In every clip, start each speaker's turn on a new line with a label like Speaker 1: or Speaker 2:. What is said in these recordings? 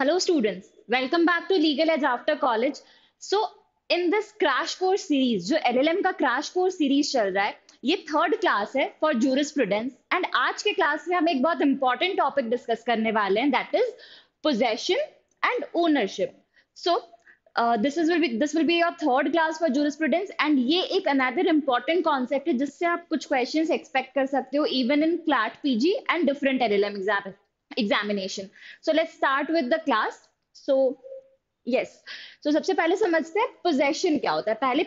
Speaker 1: Hello students welcome back to legal edge after college so in this crash course series जो LLM का crash course series चल रहा है ये third class है फॉर जूरिस्प्रूडेंस एंड आज के क्लास में हम एक बहुत इंपॉर्टेंट टॉपिक डिस्कस करने वाले हैं that is possession and ownership so this is will be this will be your third class for jurisprudence and ये एक अनदर इंपॉर्टेंट कॉन्सेप्ट है जिससे आप कुछ क्वेश्चंस एक्सपेक्ट कर सकते हो even in CLAT PG and different LLM exam examination so let's start with the class. So yes. So सबसे पहले समझते हैं possession क्या होता है पहले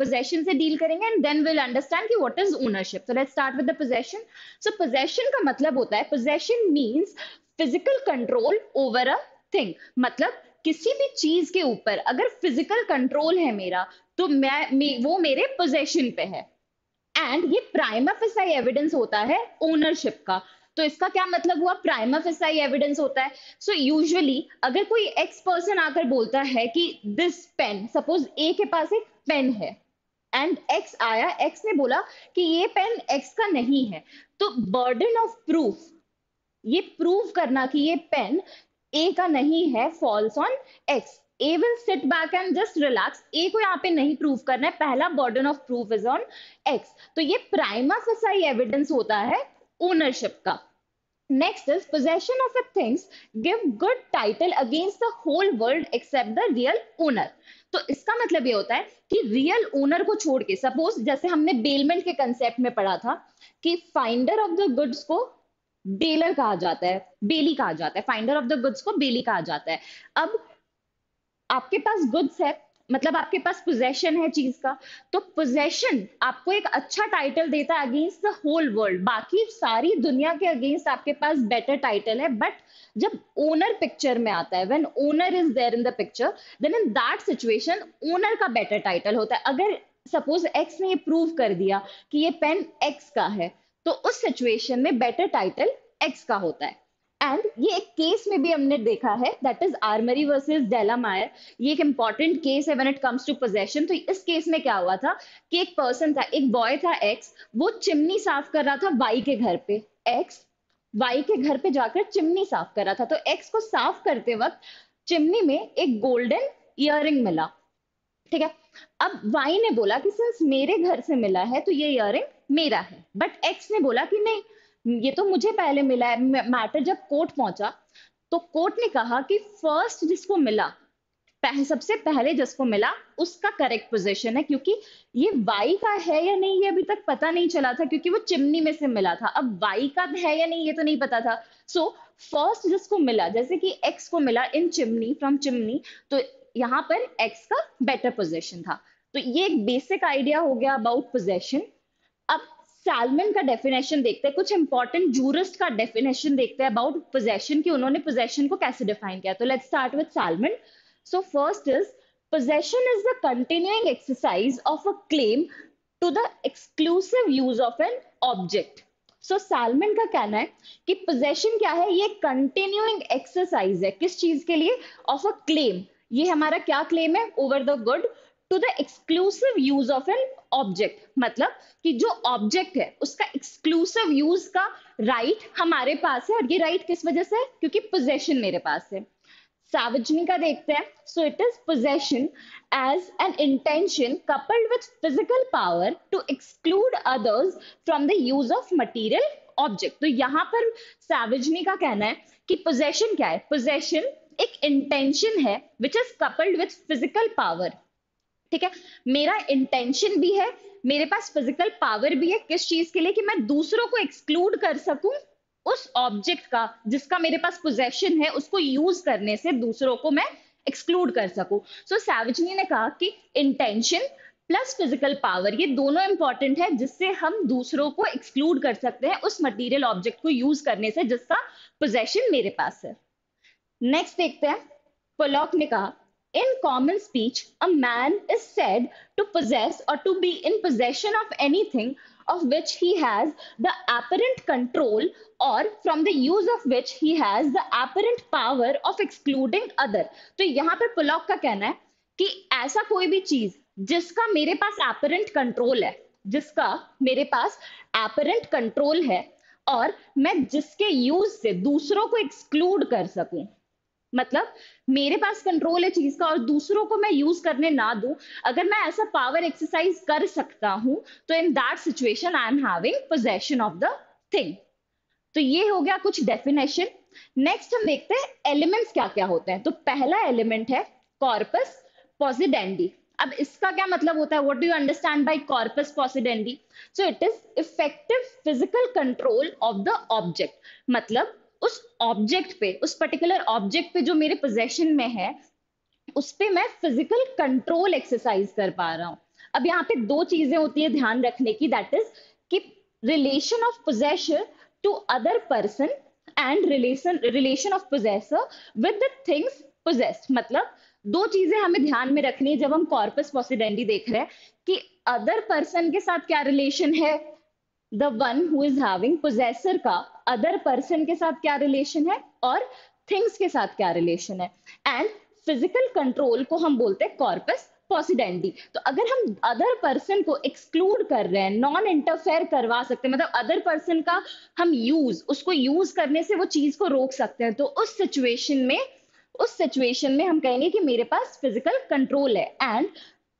Speaker 1: possession से deal करेंगे and then we'll understand कि what is ownership. So let's start with the possession. So possession का मतलब होता है Possession means physical control over a thing. मतलब किसी भी चीज के ऊपर अगर फिजिकल कंट्रोल है मेरा तो मैं मे, वो मेरे पोजेशन पे है एंड ये प्राइम एविडेंस होता है ओनरशिप का तो इसका क्या मतलब हुआ प्राइमा फेसाई एविडेंस होता है सो so यूजुअली अगर कोई एक्स पर्सन आकर बोलता है कि दिस पेन सपोज ए के पास एक पेन है एंड एक्स आया एक्स ने बोला कि ये पेन एक्स का नहीं है तो बर्डन ऑफ प्रूफ ये प्रूव करना कि ये पेन ए का नहीं है falls on X A will sit back and just relax A को यहाँ पे नहीं प्रूव करना है पहला burden of proof is on X तो ये प्राइमा फसाई एविडेंस होता है ownership का Next is possession of a things give good title against the whole world except the real owner. तो इसका मतलब ये होता है कि रियल ओनर को छोड़ के सपोज जैसे हमने बेलमेंट के कंसेप्ट में पढ़ा था कि फाइंडर ऑफ द गुड्स को बेलर कहा जाता है बेली कहा जाता है फाइंडर ऑफ द गुड्स को बेली कहा जाता है अब आपके पास गुड्स है मतलब आपके पास पोजेशन है चीज का तो पोजेशन आपको एक अच्छा टाइटल देता है अगेंस्ट द होल वर्ल्ड बाकी सारी दुनिया के अगेंस्ट आपके पास बेटर टाइटल है बट जब ओनर पिक्चर में आता है when owner is there in the picture then in that situation owner का बेटर टाइटल होता है अगर सपोज एक्स ने ये प्रूव कर दिया कि ये पेन एक्स का है तो उस सिचुएशन में बेटर टाइटल एक्स का होता है एंड ये एक केस में भी हमने देखा है that is Armory versus Delamirie ये एक इंपॉर्टेंट केस है when it comes to possession तो इस केस में क्या हुआ था कि एक पर्सन था एक बॉय था एक्स वो चिमनी साफ कर रहा था वाई के घर पे एक्स वाई के घर पे जाकर चिमनी साफ कर रहा था तो एक्स को साफ करते वक्त चिमनी में एक गोल्डन इयर मिला ठीक है अब वाई ने बोला कि सिंस मेरे घर से मिला है तो ये इयर मेरा है बट एक्स ने बोला कि नहीं ये तो मुझे पहले मिला है मैटर जब कोर्ट पहुंचा तो कोर्ट ने कहा कि फर्स्ट जिसको मिला पह, सबसे पहले जिसको मिला उसका करेक्ट पोजीशन है क्योंकि ये वाई का है या नहीं ये अभी तक पता नहीं चला था क्योंकि वो चिमनी में से मिला था अब वाई का है या नहीं ये तो नहीं पता था सो so, फर्स्ट जिसको मिला जैसे कि एक्स को मिला इन चिमनी फ्रॉम चिमनी तो यहाँ पर एक्स का बेटर पोजिशन था तो ये एक बेसिक आइडिया हो गया अबाउट पोजेशन अब सैलमन का डेफिनेशन देखते हैं कुछ इंपॉर्टेंट जूरिस्ट का डेफिनेशन देखते हैं अबाउट पोजेशन की उन्होंने पोजेशन को कैसे डिफाइन किया तो let start with Salmond so first is possession is the continuing exercise of a claim to the exclusive use of an object so Salmond का कहना है कि पोजेशन क्या है ये कंटिन्यूइंग एक्सरसाइज है किस चीज के लिए ऑफ अ क्लेम ये हमारा क्या क्लेम है over the good to the exclusive use of an object मतलब कि जो ऑब्जेक्ट है उसका एक्सक्लूसिव यूज का राइट right हमारे पास है और ये राइट right किस वजह से क्योंकि पोजेशन मेरे पास है सावजनी का देखते हैं so it is possession as an intention coupled with physical power to exclude others from the use of material object तो यहाँ पर सावजनी का कहना है कि पोजेशन क्या है पोजेशन एक इंटेंशन है which is coupled with physical power ठीक है मेरा इंटेंशन भी है मेरे पास फिजिकल पावर भी है किस चीज के लिए कि मैं दूसरों को एक्सक्लूड कर सकूं उस ऑब्जेक्ट का जिसका मेरे पास पोजेशन है उसको यूज करने से दूसरों को मैं एक्सक्लूड कर सकूं सो so, सैवजनी ने कहा कि इंटेंशन प्लस फिजिकल पावर ये दोनों इंपॉर्टेंट है जिससे हम दूसरों को एक्सक्लूड कर सकते हैं उस मटेरियल ऑब्जेक्ट को यूज करने से जिसका पोजेशन मेरे पास है नेक्स्ट देखते हैं पोलॉक ने कहा In common speech, a man is said to possess or to be in possession of anything of which he has the apparent control or from the use of which he has the apparent power of excluding other. तो यहाँ पर पुलॉक का कहना है कि ऐसा कोई भी चीज जिसका मेरे पास एपरेंट कंट्रोल है जिसका मेरे पास एपरेंट कंट्रोल है और मैं जिसके यूज से दूसरों को एक्सक्लूड कर सकूं मतलब मेरे पास कंट्रोल है चीज का और दूसरों को मैं यूज करने ना दू अगर मैं ऐसा पावर एक्सरसाइज कर सकता हूं तो in that situation I am having possession of the thing तो ये हो गया कुछ डेफिनेशन नेक्स्ट हम देखते हैं एलिमेंट्स क्या क्या होते हैं तो पहला एलिमेंट है कॉर्पस पॉजिडेंडी अब इसका क्या मतलब होता है what do you understand by corpus possidendi so it is effective physical control of the object मतलब उस ऑब्जेक्ट पे उस पर्टिकुलर ऑब्जेक्ट पे जो मेरे पोजेशन में है उस पर मैं फिजिकल कंट्रोल एक्सरसाइज कर पा रहा हूँ अब यहाँ पे दो चीजें होती है ध्यान रखने की दैट इज कि relation of possession to other person and relation relation of possessor with the things possessed मतलब दो चीजें हमें ध्यान में रखनी है जब हम कॉर्पस पॉसिडेंडी देख रहे हैं कि अदर पर्सन के साथ क्या रिलेशन है the one who is having possessor का अदर पर्सन के साथ क्या रिलेशन है और थिंग्स के साथ क्या रिलेशन है एंड फिजिकल कंट्रोल को हम बोलते हैं कॉर्पस पॉसिडेंडी तो अगर हम अदर पर्सन को एक्सक्लूड कर रहे हैं नॉन इंटरफेयर करवा सकते हैं मतलब अदर पर्सन का हम यूज उसको यूज करने से वो चीज को रोक सकते हैं तो उस सिचुएशन में उस सिचुएशन में हम कहेंगे कि मेरे पास फिजिकल कंट्रोल है एंड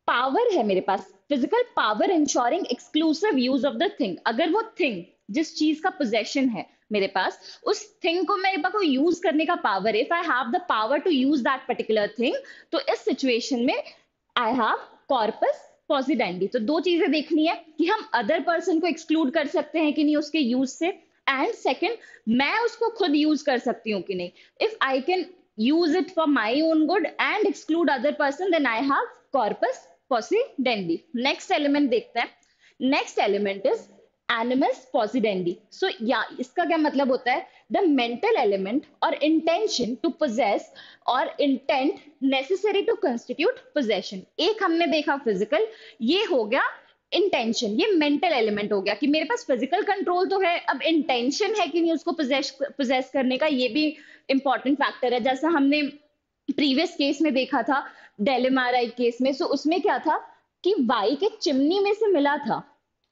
Speaker 1: पावर है मेरे पास physical power ensuring exclusive use of the thing अगर वो थिंग जिस चीज का पोजेशन है मेरे पास उस थिंग को मेरे पास यूज करने का power if I have the power to use that particular thing तो इस सिचुएशन में आई हैव कॉर्पस पॉजिडेंडी तो दो चीजें देखनी है कि हम अदर पर्सन को एक्सक्लूड कर सकते हैं कि नहीं उसके यूज से एंड सेकेंड मैं उसको खुद यूज कर सकती हूँ कि नहीं if I can use it for my own good and exclude other person then I have corpus possidendi next element देखते हैं next element is animus possidendi so या इसका क्या मतलब होता है द मेंटल एलिमेंट और इंटेंशन टू पोजेस और intent necessary to constitute possession एक हमने देखा फिजिकल ये हो गया इंटेंशन ये मेंटल एलिमेंट हो गया कि मेरे पास फिजिकल कंट्रोल तो है अब इंटेंशन है कि नहीं उसको पोजेस करने का ये भी इंपॉर्टेंट फैक्टर है जैसा हमने प्रीवियस केस में देखा था डेलेमाराई केस में सो उसमें क्या था कि वाई के चिमनी में से मिला था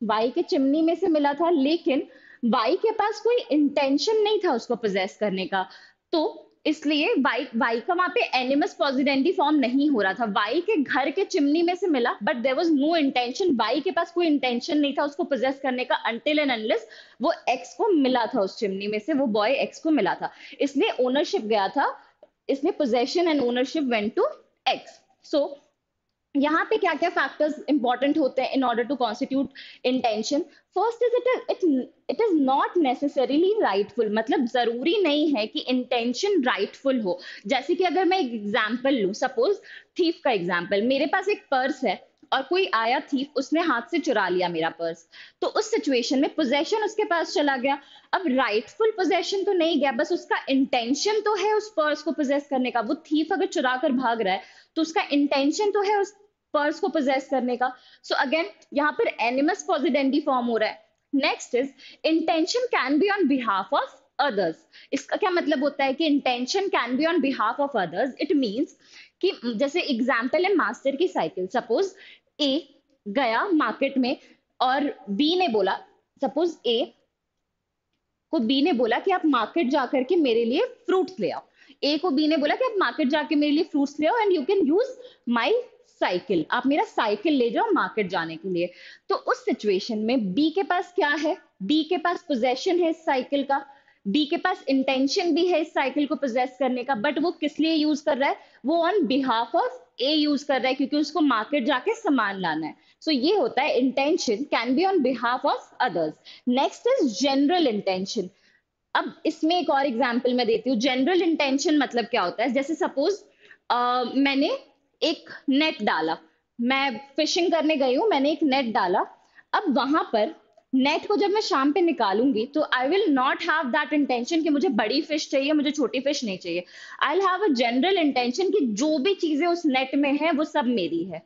Speaker 1: वाई के चिमनी में से मिला था लेकिन वाई के पास कोई इंटेंशन नहीं था उसको पोजेस करने का तो इसलिए वाई वाई का वहां पे एनिमस पॉजिडेंटी फॉर्म नहीं हो रहा था वाई के घर के चिमनी में से मिला but there was no intention Y के पास कोई इंटेंशन नहीं था उसको प्रोजेस करने का अंटिल एंड अनलेस वो एक्स को मिला था उस चिमनी में से वो बॉय एक्स को मिला था इसलिए ओनरशिप गया था इसलिए possession and ownership went to X so यहाँ पे क्या क्या फैक्टर्स इंपॉर्टेंट होते हैं in order to constitute intention first is it it it is not necessarily rightful मतलब जरूरी नहीं है कि इंटेंशन राइटफुल हो जैसे कि अगर मैं एग्जाम्पल लू सपोज थीफ का एग्जाम्पल मेरे पास एक पर्स है और कोई आया थी उसने हाथ से चुरा लिया मेरा पर्स तो उस सिचुएशन में पोजेशन उसके पास चला गया अब राइटफुल पोजेशन तो नहीं गया बस उसका इंटेंशन तो है उस पर्स को पोजेस करने का वो थीफ अगर चुरा कर भाग रहा है तो उसका इंटेंशन तो है उस पर्स को पोजेस करने का सो अगेन यहाँ पर एनिमस पॉजिडेंडी फॉर्म हो रहा है next is intention can be on behalf of others इसका क्या मतलब होता है कि intention can be on behalf of others it means कि जैसे एग्जाम्पल है मास्टर की साइकिल सपोज ए गया मार्केट में और बी ने बोला सपोज ए को बी ने बोला कि आप मार्केट जाकर के मेरे लिए फ्रूट्स ले आओ ए को बी ने बोला कि आप मार्केट जाके मेरे लिए फ्रूट्स ले आओ and you can use my cycle आप मेरा साइकिल ले जाओ मार्केट जाने के लिए तो उस सिचुएशन में बी के पास क्या है बी के पास पोजेशन है साइकिल का बी के पास इंटेंशन भी है इस साइकिल को प्रोजेस करने का बट वो किस लिए यूज कर रहा है वो on behalf of A use कर रहा है क्योंकि उसको मार्केट जाके सामान लाना है सो so, ये होता है intention can be on behalf of others next is general intention अब इसमें एक और एग्जाम्पल मैं देती हूँ जनरल इंटेंशन मतलब क्या होता है जैसे सपोज मैंने एक नेट डाला मैं फिशिंग करने गई हूँ मैंने एक नेट डाला अब वहां पर नेट को जब मैं शाम पे निकालूंगी तो I will not have that intention कि मुझे बड़ी फिश चाहिए मुझे छोटी फिश नहीं चाहिए I have a general intention कि जो भी चीजें उस नेट में है वो सब मेरी है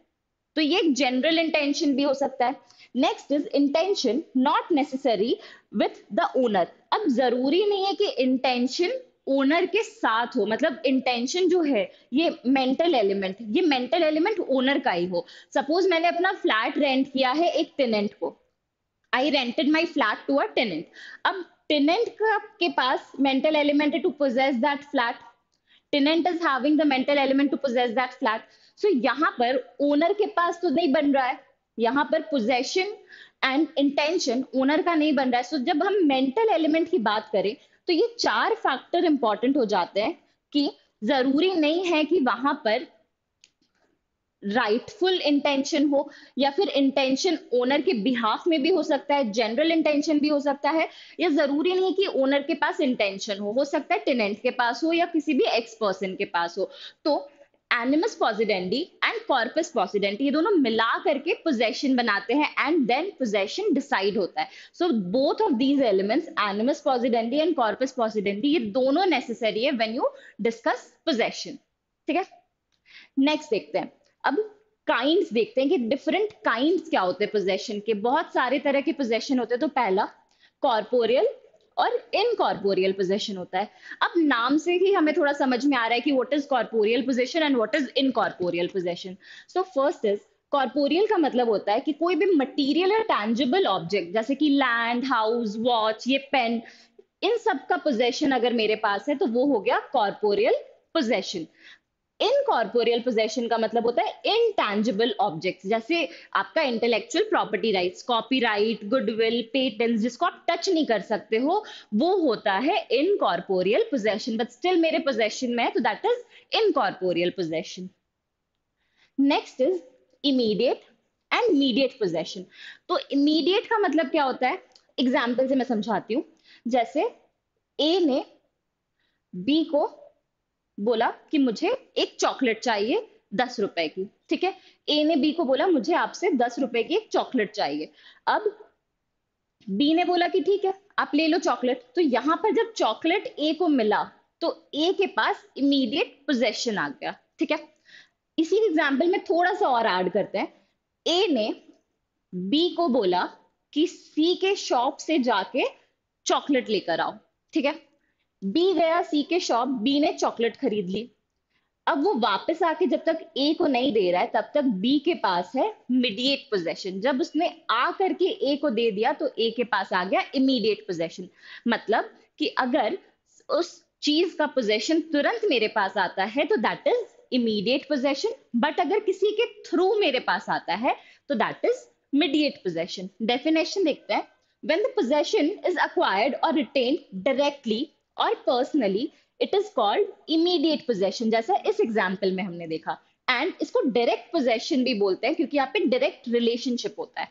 Speaker 1: तो ये एक जनरल इंटेंशन भी हो सकता है next is intention not necessary with the owner अब जरूरी नहीं है कि इंटेंशन ओनर के साथ हो मतलब इंटेंशन जो है ये मेंटल एलिमेंट ये मेंटल एलिमेंट ओनर का ही हो सपोज मैंने अपना फ्लैट रेंट किया है एक टेनेंट को I rented my flat to a tenant अब टेनेंट के पास mental element to possess that flat tenant is having the mental element to possess that flat so यहाँ पर ओनर के पास तो नहीं बन रहा है यहाँ पर पोजेशन एंड इंटेंशन ओनर का नहीं बन रहा है सो so, जब हम मेंटल एलिमेंट की बात करें तो ये चार फैक्टर इंपॉर्टेंट हो जाते हैं कि जरूरी नहीं है कि वहां पर राइटफुल इंटेंशन हो या फिर इंटेंशन ओनर के बिहाफ में भी हो सकता है जनरल इंटेंशन भी हो सकता है या जरूरी नहीं कि ओनर के पास इंटेंशन हो हो सकता है टेनेंट के पास हो या किसी भी एक्स पर्सन के पास हो तो एनिमस पॉजिडेंडी एंड कॉर्पस पॉजिडेंटी ये दोनों मिला करके पोजेशन बनाते हैं एंड देन पोजेशन डिसाइड होता है so both of these elements animus possidendi and corpus possidendi ये दोनों नेसेसरी है वेन यू डिस्कस पोजेशन ठीक है नेक्स्ट देखते हैं अब काइंड देखते हैं कि डिफरेंट काइंड क्या होते हैं पोजेशन के बहुत सारे तरह के पोजेशन होते हैं तो पहला कॉर्पोरियल और इनकॉर्पोरियल पोजेशन होता है अब नाम से ही हमें थोड़ा समझ में आ रहा है कि what is corporeal possession and what is incorporeal possession so first is corporeal का मतलब होता है कि कोई भी मटेरियल या टैंजिबल ऑब्जेक्ट जैसे कि लैंड हाउस वॉच ये पेन इन सब का पोजेशन अगर मेरे पास है तो वो हो गया कॉर्पोरियल पोजेशन इनकॉर्पोरियल पोजेशन का मतलब होता है इनटैंजिबल ऑब्जेक्ट्स जैसे आपका intellectual property rights copyright goodwill patents जिसको आप टच नहीं कर सकते हो वो होता है इनकॉर्पोरियल पोजेशन बट स्टिल मेरे पोजेशन में है तो that is incorporeal possession next is immediate and mediate possession तो इमीडिएट का मतलब क्या होता है एग्जाम्पल से मैं समझाती हूँ जैसे ए ने बी को बोला कि मुझे एक चॉकलेट चाहिए दस रुपए की ठीक है ए ने बी को बोला मुझे आपसे दस रुपए की एक चॉकलेट चाहिए अब बी ने बोला कि ठीक है आप ले लो चॉकलेट तो यहां पर जब चॉकलेट ए को मिला तो ए के पास इमीडिएट पोजेशन आ गया ठीक है इसी एग्जाम्पल में थोड़ा सा और ऐड करते हैं ए ने बी को बोला कि सी के शॉप से जाके चॉकलेट लेकर आओ ठीक है बी गया सी के शॉप बी ने चॉकलेट खरीद ली अब वो वापस आके जब तक ए को नहीं दे रहा है तब तक बी के पास है मीडिएट पोजेशन जब उसने आ करके ए को दे दिया तो ए के पास आ गया इमीडिएट पोजेशन मतलब कि अगर उस चीज का पोजेशन तुरंत मेरे पास आता है तो that is immediate possession but अगर किसी के थ्रू मेरे पास आता है तो that is mediate possession definition देखते हैं when the possession is acquired or retained directly और personally it is called immediate possession जैसा इस एग्जाम्पल में हमने देखा एंड इसको डायरेक्ट पोजेशन भी बोलते हैं क्योंकि यहाँ पे डायरेक्ट रिलेशनशिप होता है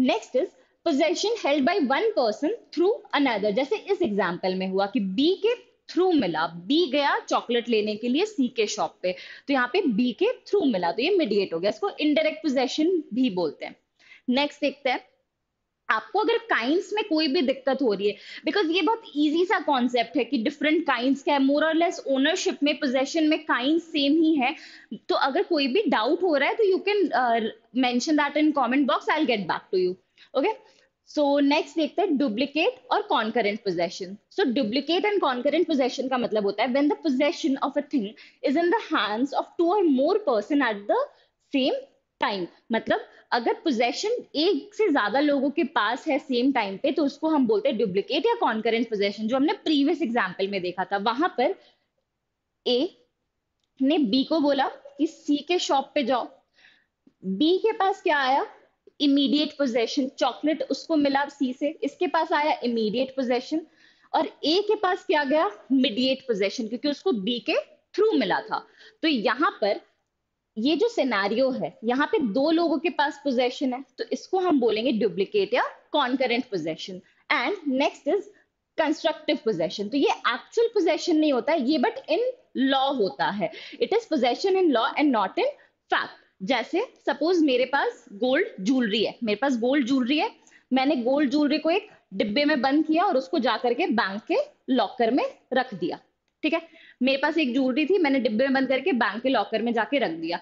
Speaker 1: next is possession held by one person through another जैसे इस एग्जाम्पल में हुआ कि बी के थ्रू मिला बी गया चॉकलेट लेने के लिए सी के शॉप पे तो यहाँ पे बी के थ्रू मिला तो ये मीडिएट हो गया इसको इनडायरेक्ट पोजेशन भी बोलते हैं नेक्स्ट देखते हैं आपको अगर काइंस में कोई भी दिक्कत हो रही है बिकॉज ये बहुत ईजी सा कॉन्सेप्ट है कि डिफरेंट काइंस का है मोर और लेस ओनरशिप में पोजेशन में काइंस सेम ही है तो अगर कोई भी डाउट हो रहा है तो you can mention that in comment box I get back to you okay so next देखते हैं डुप्लीकेट और concurrent possession so duplicate and concurrent possession का मतलब होता है when the possession of a thing is in the hands of two और more person at the same time मतलब अगर पोजेशन एक से ज्यादा लोगों के पास है सेम टाइम पे तो उसको हम बोलते हैं डुप्लीकेट या कॉन्करेंट पोजेशन जो हमने प्रीवियस एग्जाम्पल में देखा था वहां पर ए ने बी को बोला कि सी के शॉप पे जाओ बी के पास क्या आया इमीडिएट पोजेशन चॉकलेट उसको मिला सी से इसके पास आया इमीडिएट पोजेशन और ए के पास क्या गया मीडिएट पोजेशन क्योंकि उसको बी के थ्रू मिला था तो यहां पर ये जो सिनारियो है यहाँ पे दो लोगों के पास पोजेशन है तो इसको हम बोलेंगे डुप्लीकेट या concurrent possession and next is constructive possession तो ये एक्चुअल पोजेशन नहीं होता है ये बट इन लॉ होता है it is possession in law and not in fact जैसे सपोज मेरे पास गोल्ड ज्वेलरी है मेरे पास गोल्ड ज्वेलरी है मैंने गोल्ड ज्वेलरी को एक डिब्बे में बंद किया और उसको जाकर के बैंक के लॉकर में रख दिया ठीक है मेरे पास एक ज्वेलरी थी मैंने डिब्बे में बंद करके बैंक के लॉकर में जाके रख दिया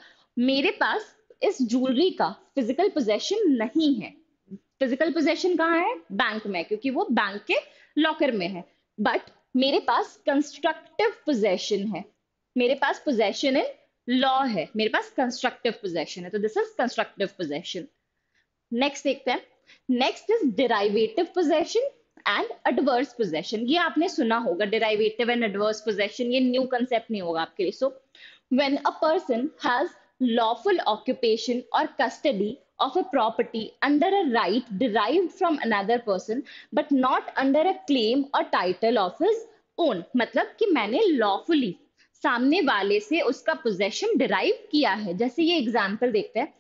Speaker 1: मेरे पास इस ज्वेलरी का फिजिकल पोजेशन नहीं है फिजिकल पोजेशन कहाँ है बैंक में क्योंकि वो बैंक के लॉकर में है बट मेरे पास कंस्ट्रक्टिव पोजेशन है मेरे पास पोजेशन इन लॉ है मेरे पास कंस्ट्रक्टिव पोजेशन है तो this is constructive possession next देखते हैं next is derivative possession and adverse possession ये आपने सुना होगा डिराइवेटिव एंड एडवर्स पोजेशन ये न्यू कंसेप्ट नहीं होगा आपके लिए सो when a person has lawful occupation or custody of a property under a right derived from another person but not under a claim or title of his own मतलब कि मैंने lawfully सामने वाले से उसका possession derive किया है जैसे ये example देखते हैं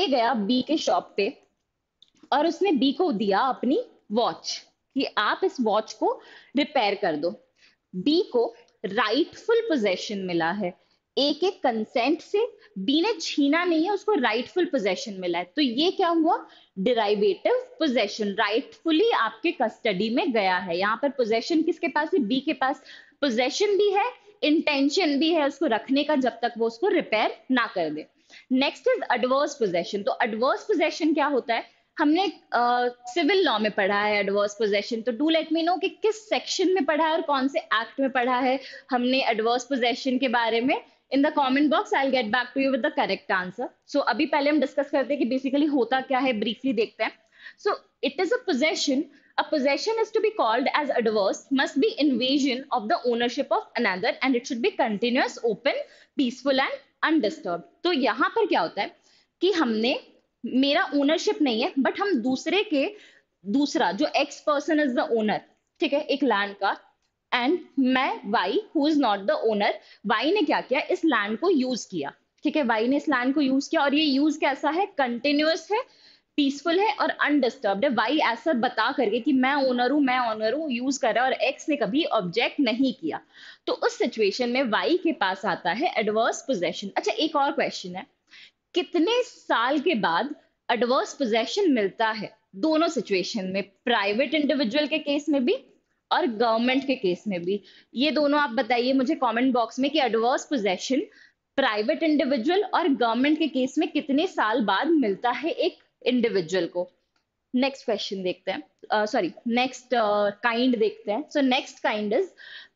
Speaker 1: ए गया बी के शॉप पे और उसने बी को दिया अपनी वॉच कि आप इस वॉच को रिपेयर कर दो बी को राइटफुल पोजेशन मिला है ए के कंसेंट से बी ने छीना नहीं है उसको राइटफुल पोजेशन मिला है तो ये क्या हुआ डिराइवेटिव पोजेशन राइटफुली आपके कस्टडी में गया है यहाँ पर पोजेशन किसके पास है बी के पास पोजेशन भी है इंटेंशन भी है उसको रखने का जब तक वो उसको रिपेयर ना कर दे नेक्स्ट इज एडवर्स पोजेशन तो एडवर्स पोजेशन क्या होता है हमने सिविल uh, लॉ में पढ़ा है एडवर्स पोजेशन तो डू लेट मी नो कि किस सेक्शन में पढ़ा है और कौन से एक्ट में पढ़ा है हमने एडवर्स पोजेशन के बारे में in the comment box I get back to you with the correct answer so अभी पहले हम डिस्कस करते हैं कि बेसिकली होता क्या है ब्रीफली देखते हैं so it is a possession a possession is to be called as adverse must be invasion of the ownership of another and it should be continuous open peaceful and undisturbed तो यहाँ पर क्या होता है कि हमने मेरा ओनरशिप नहीं है बट हम दूसरे के दूसरा जो X person is the owner ठीक है एक लैंड का एंड मैं Y who is not the owner Y ने क्या किया इस लैंड को यूज किया ठीक है वाई ने इस लैंड को यूज किया और ये यूज कैसा है कंटिन्यूस है पीसफुल है और अनडिस्टर्ब है वाई ऐसा बता करके कि मैं ओनर हूँ मैं ओनर हूँ यूज कर रहा है और एक्स ने कभी ऑब्जेक्ट नहीं किया तो उस सिचुएशन में वाई के पास आता है एडवर्स पोजेशन अच्छा एक और क्वेश्चन है कितने साल के बाद एडवर्स पोजेशन मिलता है दोनों सिचुएशन में प्राइवेट इंडिविजुअल के केस में भी और गवर्नमेंट के केस में भी ये दोनों आप बताइए मुझे कमेंट बॉक्स में कि एडवर्स पोजेशन प्राइवेट इंडिविजुअल और गवर्नमेंट के केस में कितने साल बाद मिलता है एक इंडिविजुअल को नेक्स्ट क्वेश्चन देखते हैं सॉरी नेक्स्ट काइंड देखते हैं so next kind is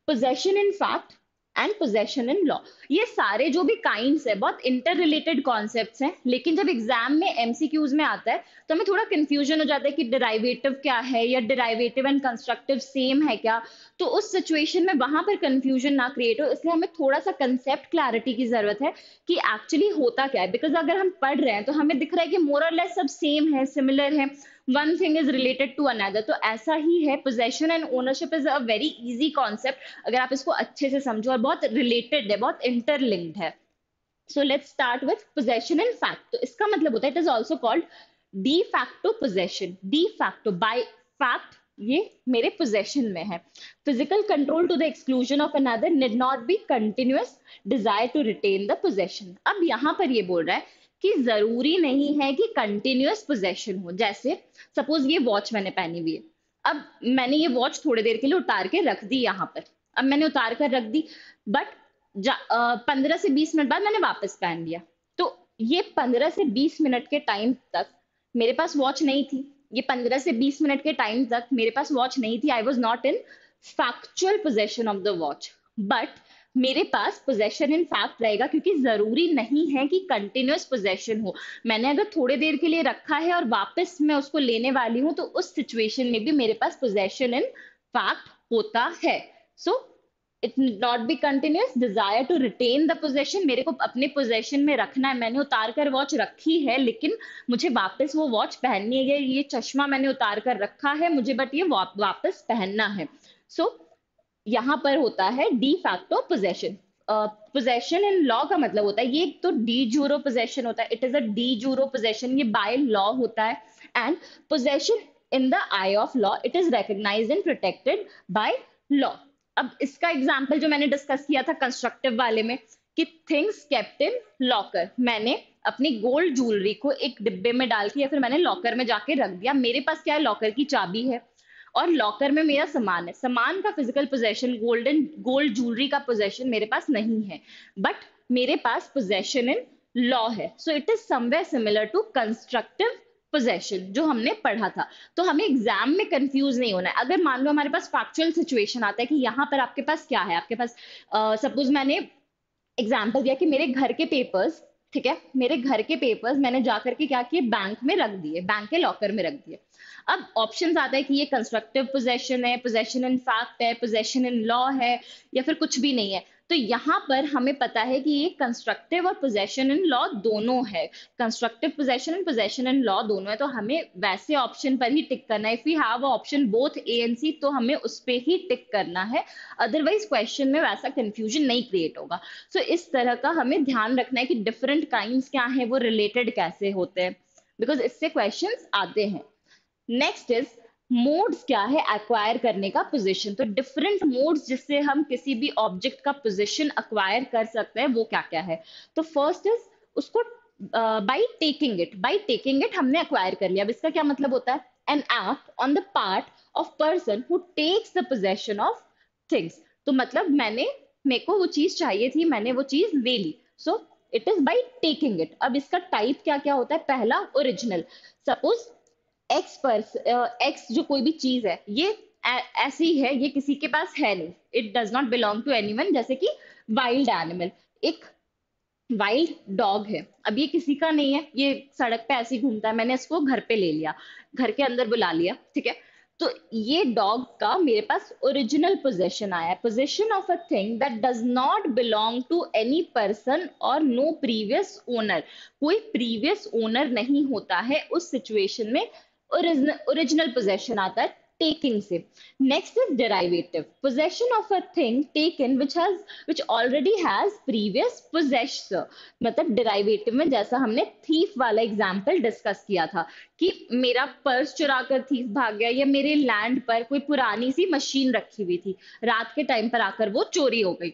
Speaker 1: possession in fact and possession in law ये सारे जो भी काइंड है बहुत इंटर रिलेटेड कॉन्सेप्ट है लेकिन जब एग्जाम में एमसीक्यूज में आता है तो हमें थोड़ा कंफ्यूजन हो जाता है कि डिराइवेटिव क्या है या डिराइवेटिव एंड कंस्ट्रक्टिव सेम है क्या तो उस सिचुएशन में वहां पर कंफ्यूजन ना क्रिएट हो इसलिए हमें थोड़ा सा कंसेप्ट क्लैरिटी की जरूरत है कि एक्चुअली होता क्या है बिकॉज अगर हम पढ़ रहे हैं तो हमें दिख रहा है कि मोर और लेस सब सेम है सिमिलर है one thing is related to another तो ऐसा ही है possession and ownership is a very easy concept अगर आप इसको अच्छे से समझो और बहुत रिलेटेड है बहुत इंटरलिंक्ड है so let's start with possession in fact तो इसका मतलब होता है it is also called de facto possession de facto by fact ये मेरे पोजेशन में है physical control to the exclusion of another need not be continuous desire to retain the possession अब यहां पर ये बोल रहा है कि जरूरी नहीं है कि कंटिन्यूस पोजेशन हो जैसे सपोज ये वॉच मैंने पहनी हुई है अब मैंने ये वॉच थोड़ी देर के लिए उतार के रख दी यहाँ पर अब मैंने उतार कर रख दी बट पंद्रह से बीस मिनट बाद मैंने वापस पहन लिया तो ये पंद्रह से बीस मिनट के टाइम तक मेरे पास वॉच नहीं थी ये पंद्रह से बीस मिनट के टाइम तक मेरे पास वॉच नहीं थी I was not in factual possession of the watch but मेरे पास पोजेशन इन फैक्ट रहेगा क्योंकि जरूरी नहीं है कि कंटिन्यूस पोजेशन हो मैंने अगर थोड़े देर के लिए रखा है और वापस मैं उसको लेने वाली हूँ तो उस सिचुएशन में भी मेरे पास पोजेशन इन फैक्ट होता है so so, it not be continuous desire to retain the possession मेरे को अपने पोजेशन में रखना है मैंने उतार कर वॉच रखी है लेकिन मुझे वापस वो वॉच पहननी है ये चश्मा मैंने उतार कर रखा है मुझे बट ये वापस पहनना है सो so, यहाँ पर होता है de facto possession possession in law का मतलब होता है ये तो डी जूरो पोजेशन होता है it is a de jure possession ये बाय लॉ होता है and possession in the eye of law it is recognize and protected by law अब इसका एग्जाम्पल जो मैंने डिस्कस किया था कंस्ट्रक्टिव वाले में कि थिंग्स कैप्टन लॉकर मैंने अपनी गोल्ड ज्वेलरी को एक डिब्बे में डाल के या फिर मैंने लॉकर में जाके रख दिया मेरे पास क्या है लॉकर की चाबी है और लॉकर में मेरा सामान है सामान का physical possession golden gold jewellery का पोजेशन मेरे पास नहीं है बट मेरे पास पोजेशन इन लॉ है so it is somewhere similar to constructive possession जो हमने पढ़ा था तो हमें एग्जाम में कंफ्यूज नहीं होना है अगर मान लो हमारे पास फैक्चुअल सिचुएशन आता है कि यहाँ पर आपके पास क्या है आपके पास सपोज uh, मैंने एग्जाम्पल दिया कि मेरे घर के पेपर्स ठीक है मेरे घर के पेपर्स मैंने जाकर के क्या किए बैंक में रख दिए बैंक के लॉकर में रख दिए अब ऑप्शन आता है कि ये कंस्ट्रक्टिव पोजेशन है पोजेशन इन फैक्ट है पोजेशन इन लॉ है या फिर कुछ भी नहीं है तो यहाँ पर हमें पता है कि ये कंस्ट्रक्टिव और पोजेशन इन लॉ दोनों है constructive possession and possession in law दोनों है तो हमें वैसे ऑप्शन पर ही टिक करना है if you have option both A and C तो हमें उस पर ही टिक करना है अदरवाइज क्वेश्चन में वैसा कंफ्यूजन नहीं क्रिएट होगा सो so, इस तरह का हमें ध्यान रखना है कि डिफरेंट काइंड क्या है वो रिलेटेड कैसे होते हैं बिकॉज इससे क्वेश्चन आते हैं नेक्स्ट इज मोड्स क्या है एक्वायर करने का पोजिशन तो डिफरेंट मोड्स जिससे हम किसी भी ऑब्जेक्ट का पोजिशन एक्वायर कर सकते हैं वो क्या क्या है तो फर्स्ट इज उसको by taking it by taking it हमने एक्वायर कर लिया अब इसका क्या मतलब होता है an act on the part of person who takes the possession of things तो मतलब मैंने मेरे को वो चीज चाहिए थी मैंने वो चीज ले ली so it is by taking it अब इसका टाइप क्या क्या होता है पहला ओरिजिनल सपोज एक्स पर्स एक्स जो कोई भी चीज है ये ऐसी है ये किसी के पास है नहीं it does not belong to any जैसे कि वाइल्ड एनिमल एक वाइल्ड डॉग है अब ये किसी का नहीं है ये सड़क पे ऐसे घूमता है मैंने इसको घर पे ले लिया घर के अंदर बुला लिया ठीक है तो ये डॉग का मेरे पास ओरिजिनल पोजेशन आया है possession of a thing that does not belong to any person और नो प्रीवियस ओनर कोई प्रीवियस ओनर नहीं होता है उस सिचुएशन में ओरिजिनल पोजेशन आता है टेकिंग से next is derivative possession of a thing taken which has which already has previous possess मतलब डेराइवेटिव में जैसा हमने थीफ वाला एग्जाम्पल डिस्कस किया था कि मेरा पर्स चुरा कर थीफ भाग गया या मेरे लैंड पर कोई पुरानी सी मशीन रखी हुई थी रात के टाइम पर आकर वो चोरी हो गई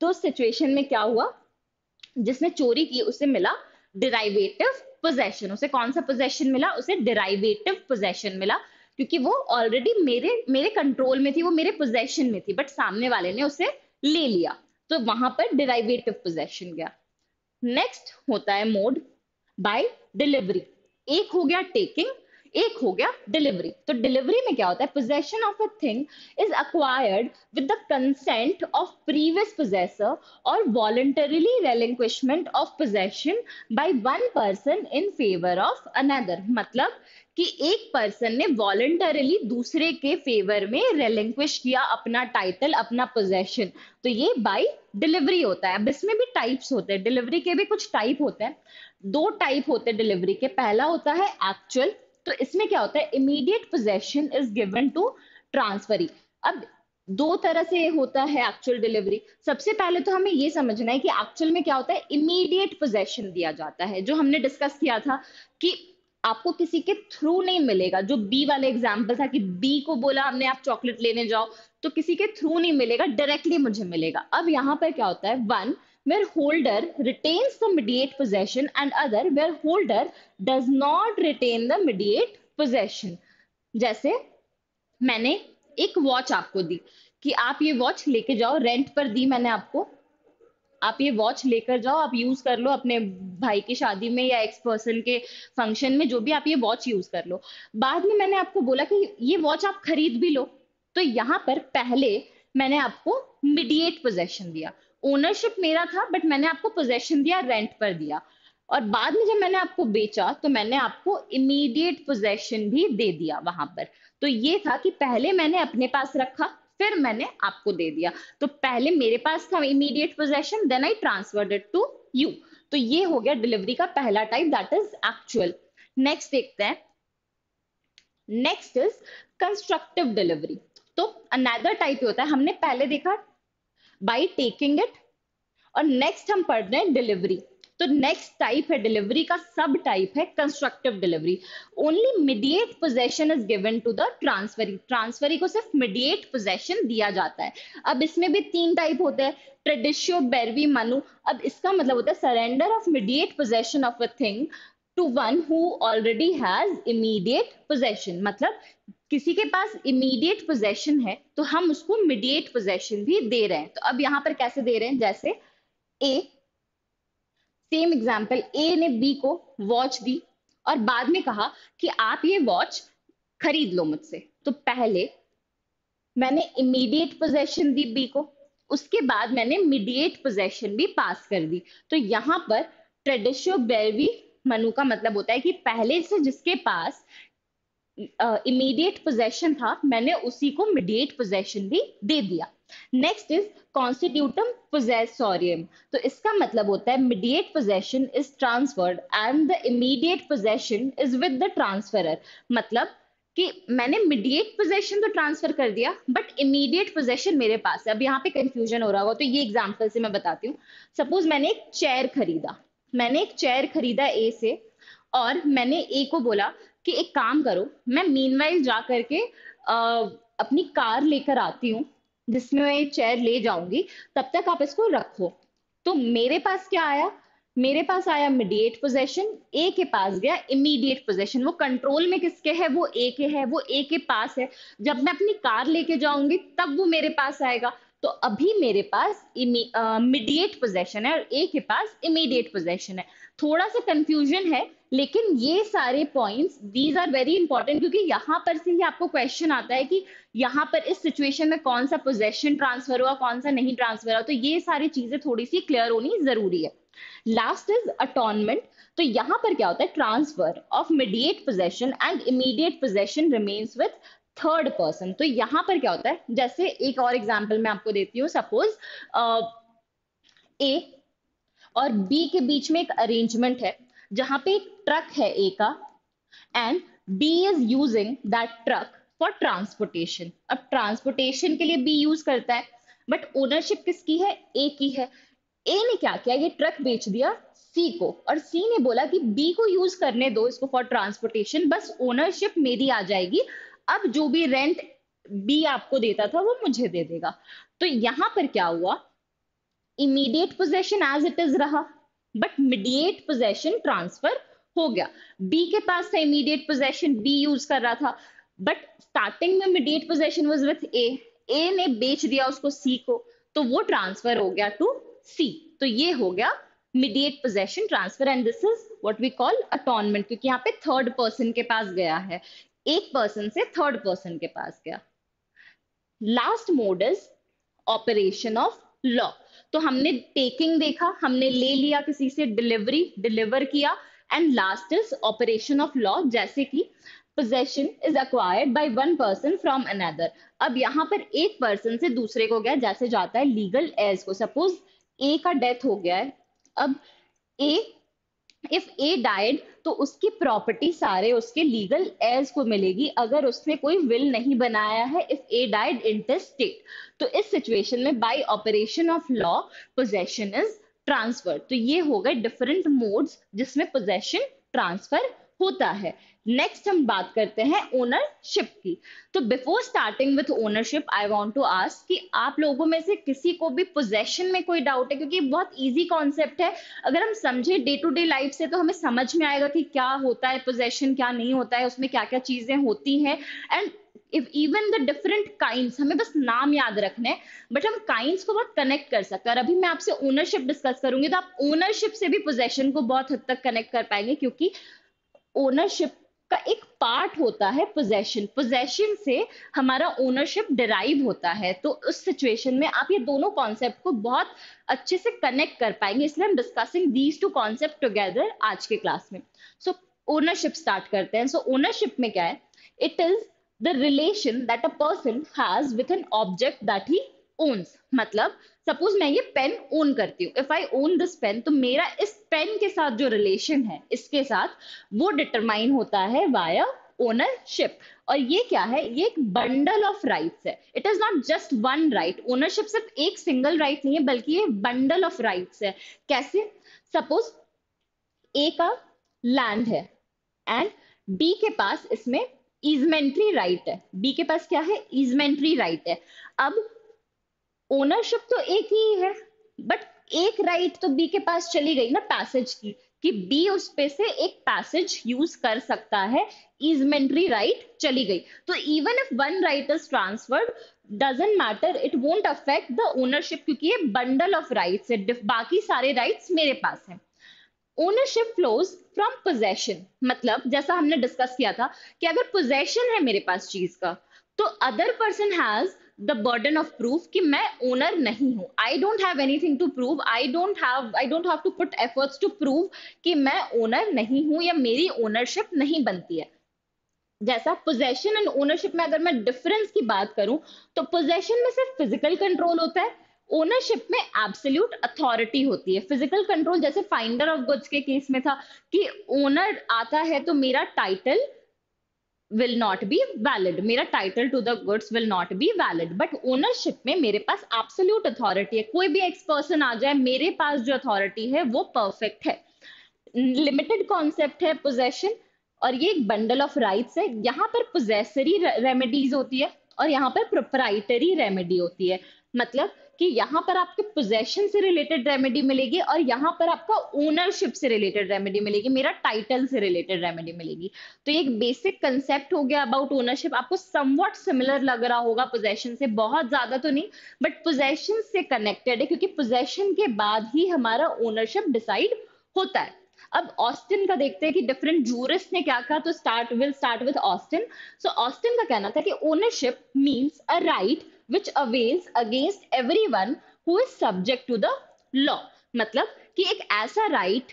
Speaker 1: तो सिचुएशन में क्या हुआ जिसने चोरी की उसे मिला डिराइवेटिव पोजेशन उसे कौन सा पोजेशन मिला उसे डिराइवेटिव पोजेशन मिला क्योंकि वो ऑलरेडी मेरे मेरे कंट्रोल में थी वो मेरे पोजेशन में थी बट सामने वाले ने उसे ले लिया तो वहां पर डिराइवेटिव पोजेशन गया नेक्स्ट होता है मोड बाय डिलीवरी एक हो गया टेकिंग एक हो गया डिलीवरी तो डिलीवरी में क्या होता है possession of a thing is acquired with the consent of previous possessor और voluntarily relinquishment of possession by one person in favour of another मतलब कि एक पर्सन ने वॉलंटरली दूसरे के फेवर में रेलिंक्विश किया अपना टाइटल अपना पोजेशन तो ये बाय डिलीवरी होता है अब इसमें भी टाइप्स होते हैं डिलीवरी के भी कुछ टाइप होते हैं दो टाइप होते हैं डिलीवरी के पहला होता है एक्चुअल तो इसमें क्या होता है immediate possession is given to transferee अब दो तरह से होता है एक्चुअल डिलीवरी सबसे पहले तो हमें यह समझना है कि एक्चुअल में क्या होता है इमीडिएट पोजेशन दिया जाता है जो हमने डिस्कस किया था कि आपको किसी के थ्रू नहीं मिलेगा जो बी वाले एग्जाम्पल था कि बी को बोला हमने आप चॉकलेट लेने जाओ तो किसी के थ्रू नहीं मिलेगा डायरेक्टली मुझे मिलेगा अब यहां पर क्या होता है one where holder retains the mediate possession and other where holder does not retain the mediate possession जैसे मैंने एक वॉच आपको दी कि आप ये वॉच लेके जाओ रेंट पर दी मैंने आपको आप ये वॉच लेकर जाओ आप यूज कर लो अपने भाई की शादी में या एक्स पर्सन के फंक्शन में जो भी आप ये वॉच यूज कर लो बाद में मैंने आपको बोला कि ये वॉच आप खरीद भी लो तो यहाँ पर पहले मैंने आपको मीडिएट पोजेशन दिया ओनरशिप मेरा था बट मैंने आपको पोजेशन दिया रेंट पर दिया और बाद में जब मैंने आपको बेचा तो मैंने आपको इमीडिएट पोजेशन भी दे दिया वहां पर तो ये था कि पहले मैंने अपने पास रखा फिर मैंने आपको दे दिया तो पहले मेरे पास था immediate possession then I transferred it to you तो ये हो गया डिलीवरी का पहला type that is actual next देखते हैं नेक्स्ट इज कंस्ट्रक्टिव डिलीवरी तो अनदर टाइप होता है हमने पहले देखा बाई टेकिंग इट और नेक्स्ट हम पढ़ रहे हैं डिलीवरी तो नेक्स्ट टाइप है डिलीवरी का सब subtype constructive delivery only mediate possession is given to the transferee transferee को सिर्फ मीडिएट पोजेशन दिया जाता है अब इसमें भी तीन टाइप होते हैं ट्रेडिशियो बेरवी मनु अब इसका मतलब होता है surrender of mediate possession of a thing to one who already has immediate possession मतलब किसी के पास इमीडिएट पोजेशन है तो हम उसको मीडिएट पोजेशन भी दे रहे हैं तो अब यहां पर कैसे दे रहे हैं जैसे ए सेम एग्जाम्पल ए ने बी को वॉच दी और बाद में कहा कि आप ये वॉच खरीद लो मुझसे तो पहले मैंने इमीडिएट पोजेशन दी बी को उसके बाद मैंने मीडिएट पोजेशन भी पास कर दी तो यहां पर ट्रेडिशो बेरवी मनु का मतलब होता है कि पहले से जिसके पास इमीडिएट uh, पोजेशन था मैंने उसी को मीडिएट पोजेशन भी दे दिया नेक्स्ट इज कॉन्स्टिट्यूटम पोजेसोरियम तो इसका मतलब होता है mediate possession is transferred and the immediate possession is with the transferor मतलब कि मैंने मीडिएट पोजेशन तो ट्रांसफर कर दिया बट इमीडिएट पोजेशन मेरे पास है अब यहाँ पे कंफ्यूजन हो रहा होगा तो ये एग्जाम्पल से मैं बताती हूँ सपोज मैंने एक चेयर खरीदा मैंने एक चेयर खरीदा ए से और मैंने ए को बोला कि एक काम करो मैं मीन जा करके अपनी कार लेकर आती हूँ जिसमें मैं ये चेयर ले जाऊंगी तब तक आप इसको रखो तो मेरे पास क्या आया मेरे पास आया मीडिएट पोजेशन ए के पास गया इमीडिएट पोजेशन वो कंट्रोल में किसके है वो ए के है वो ए के पास है जब मैं अपनी कार लेके जाऊंगी तब वो मेरे पास आएगा तो अभी मेरे पास इमीडिएट पोजेशन है और ए के पास इमीडिएट पोजेशन है थोड़ा सा कंफ्यूजन है लेकिन ये सारे points these are very important क्योंकि यहाँ पर से ही आपको क्वेश्चन आता है कि यहाँ पर इस सिचुएशन में कौन सा पोजेशन ट्रांसफर हुआ कौन सा नहीं ट्रांसफर हुआ तो ये सारी चीजें थोड़ी सी क्लियर होनी जरूरी है लास्ट इज अटोनमेंट तो यहाँ पर क्या होता है transfer of mediate possession and immediate possession remains with third person तो यहां पर क्या होता है जैसे एक और एग्जाम्पल मैं आपको देती हूँ सपोज ए और बी के बीच में एक अरेंजमेंट है जहां पे एक ट्रक है ए का and B is using that truck for transportation अब ट्रांसपोर्टेशन के लिए बी यूज करता है बट ओनरशिप किसकी है ए की है ए ने क्या किया ये ट्रक बेच दिया सी को और सी ने बोला कि बी को यूज करने दो इसको फॉर ट्रांसपोर्टेशन बस ओनरशिप मेरी आ जाएगी अब जो भी रेंट बी आपको देता था वो मुझे दे देगा तो यहां पर क्या हुआ immediate possession as it is रहा बट मीडिएट पोजेशन ट्रांसफर हो गया बी के पास था इमीडिएट पोजेशन बी यूज कर रहा था बट स्टार्टिंग में mediate possession was with A A ने बेच दिया उसको सी को तो वो ट्रांसफर हो गया टू सी तो ये हो गया mediate possession transfer and this is what we call attornment क्योंकि यहाँ पे थर्ड पर्सन के पास गया है एक पर्सन से थर्ड पर्सन के पास गया last mode is operation of law तो हमने टेकिंग देखा हमने ले लिया किसी से डिलीवरी डिलीवर किया and last is operation of law जैसे कि possession is acquired by one person from another अब यहां पर एक पर्सन से दूसरे को गया जैसे जाता है लीगल एज को सपोज ए का डेथ हो गया है अब ए इफ ए डाइड तो उसकी प्रॉपर्टी सारे उसके लीगल एज को मिलेगी अगर उसने कोई विल नहीं बनाया है इफ ए डाइड इंटरस्टेट तो इस सिचुएशन में by operation of law possession is transfer तो ये हो गए डिफरेंट मोड्स जिसमें पोजेशन ट्रांसफर होता है नेक्स्ट हम बात करते हैं ओनरशिप की तो before starting with ownership I want to ask कि आप लोगों में से किसी को भी पोजेशन में कोई डाउट है क्योंकि बहुत इजी कॉन्सेप्ट है अगर हम समझे डे टू डे लाइफ से तो हमें समझ में आएगा कि क्या होता है पोजेशन क्या नहीं होता है उसमें क्या क्या चीजें होती हैं and if even the different kind हमें बस नाम याद रखने बट हम काइंड को बहुत कनेक्ट कर सकते हैं और अभी मैं आपसे ओनरशिप डिस्कस करूंगी तो आप ओनरशिप से भी पोजेशन को बहुत हद तक कनेक्ट कर पाएंगे क्योंकि ओनरशिप का एक पार्ट होता है पोजेशन पोजेशन से हमारा ओनरशिप डिराइव होता है तो उस सिचुएशन में आप ये दोनों कॉन्सेप्ट को बहुत अच्छे से कनेक्ट कर पाएंगे इसलिए हम discussing these two concept together आज के क्लास में सो ओनरशिप स्टार्ट करते हैं सो so, ओनरशिप में क्या है it is the relation that a person has with an object that he owns मतलब सपोज मैं ये पेन ओन करती हूँ if I own this pen तो मेरा इस पेन के साथ जो रिलेशन है इसके साथ वो डिटरमाइन होता है वाया ओनरशिप और ये क्या है ये एक बंडल ऑफ राइट्स है it is not just one right ownership सिर्फ एक सिंगल राइट right नहीं है बल्कि ये बंडल ऑफ राइट्स है कैसे सपोज ए का लैंड है एंड बी के पास इसमें इजमेंट्री राइट right है बी के पास क्या है इजमेंट्री राइट right है अब ओनरशिप तो एक ही है बट एक राइट तो बी के पास चली गई ना पैसेज की कि बी उस पे से एक पैसेज यूज कर सकता है इजमेंट्री राइट चली गई तो even if one right is transferred doesn't matter it won't affect the ownership क्योंकि ये बंडल ऑफ राइट्स है बाकी सारे राइट्स मेरे पास हैं ओनरशिप फ्लोज फ्रॉम पोजेशन मतलब जैसा हमने डिस्कस किया था कि अगर पोजेशन है मेरे पास चीज का तो other person has the burden of proof कि मैं ओनर नहीं हूँ I don't have anything to prove I don't have I don't have to put efforts to prove कि मैं ओनर नहीं हूँ या मेरी ओनरशिप नहीं बनती है जैसा पोजेशन एंड ओनरशिप में अगर मैं डिफरेंस की बात करूं तो पोजेशन में सिर्फ फिजिकल कंट्रोल होता है ओनरशिप में एब्सोल्यूट अथॉरिटी होती है फिजिकल कंट्रोल जैसे फाइंडर ऑफ गुड्स के केस में था कि ओनर आता है तो मेरा title will not be valid मेरा title to the goods will not be valid but ownership में मेरे पास एब्सोल्यूट अथॉरिटी है कोई भी एक्स पर्सन आ जाए मेरे पास जो अथॉरिटी है वो परफेक्ट है लिमिटेड कॉन्सेप्ट है पोजेशन और ये एक बंडल ऑफ राइट्स है यहाँ पर पोजेसरी रेमेडीज होती है और यहाँ पर प्रोपराइटरी रेमेडी होती है मतलब कि यहाँ पर आपके पोजेशन से रिलेटेड रेमेडी मिलेगी और यहाँ पर आपका ओनरशिप से रिलेटेड रेमेडी मिलेगी मेरा टाइटल से रिलेटेड रेमेडी मिलेगी तो एक बेसिक कंसेप्ट हो गया अबाउट ओनरशिप आपको समवट सिमिलर लग रहा होगा पोजेशन से बहुत ज्यादा तो नहीं बट पोजेशन से कनेक्टेड है क्योंकि पोजेशन के बाद ही हमारा ओनरशिप डिसाइड होता है अब ऑस्टिन का देखते हैं कि डिफरेंट जूरिस्ट ने क्या कहा तो start will start with Austin so Austin का कहना था कि ownership means a right which avails against every one who is subject to the law मतलब कि एक ऐसा राइट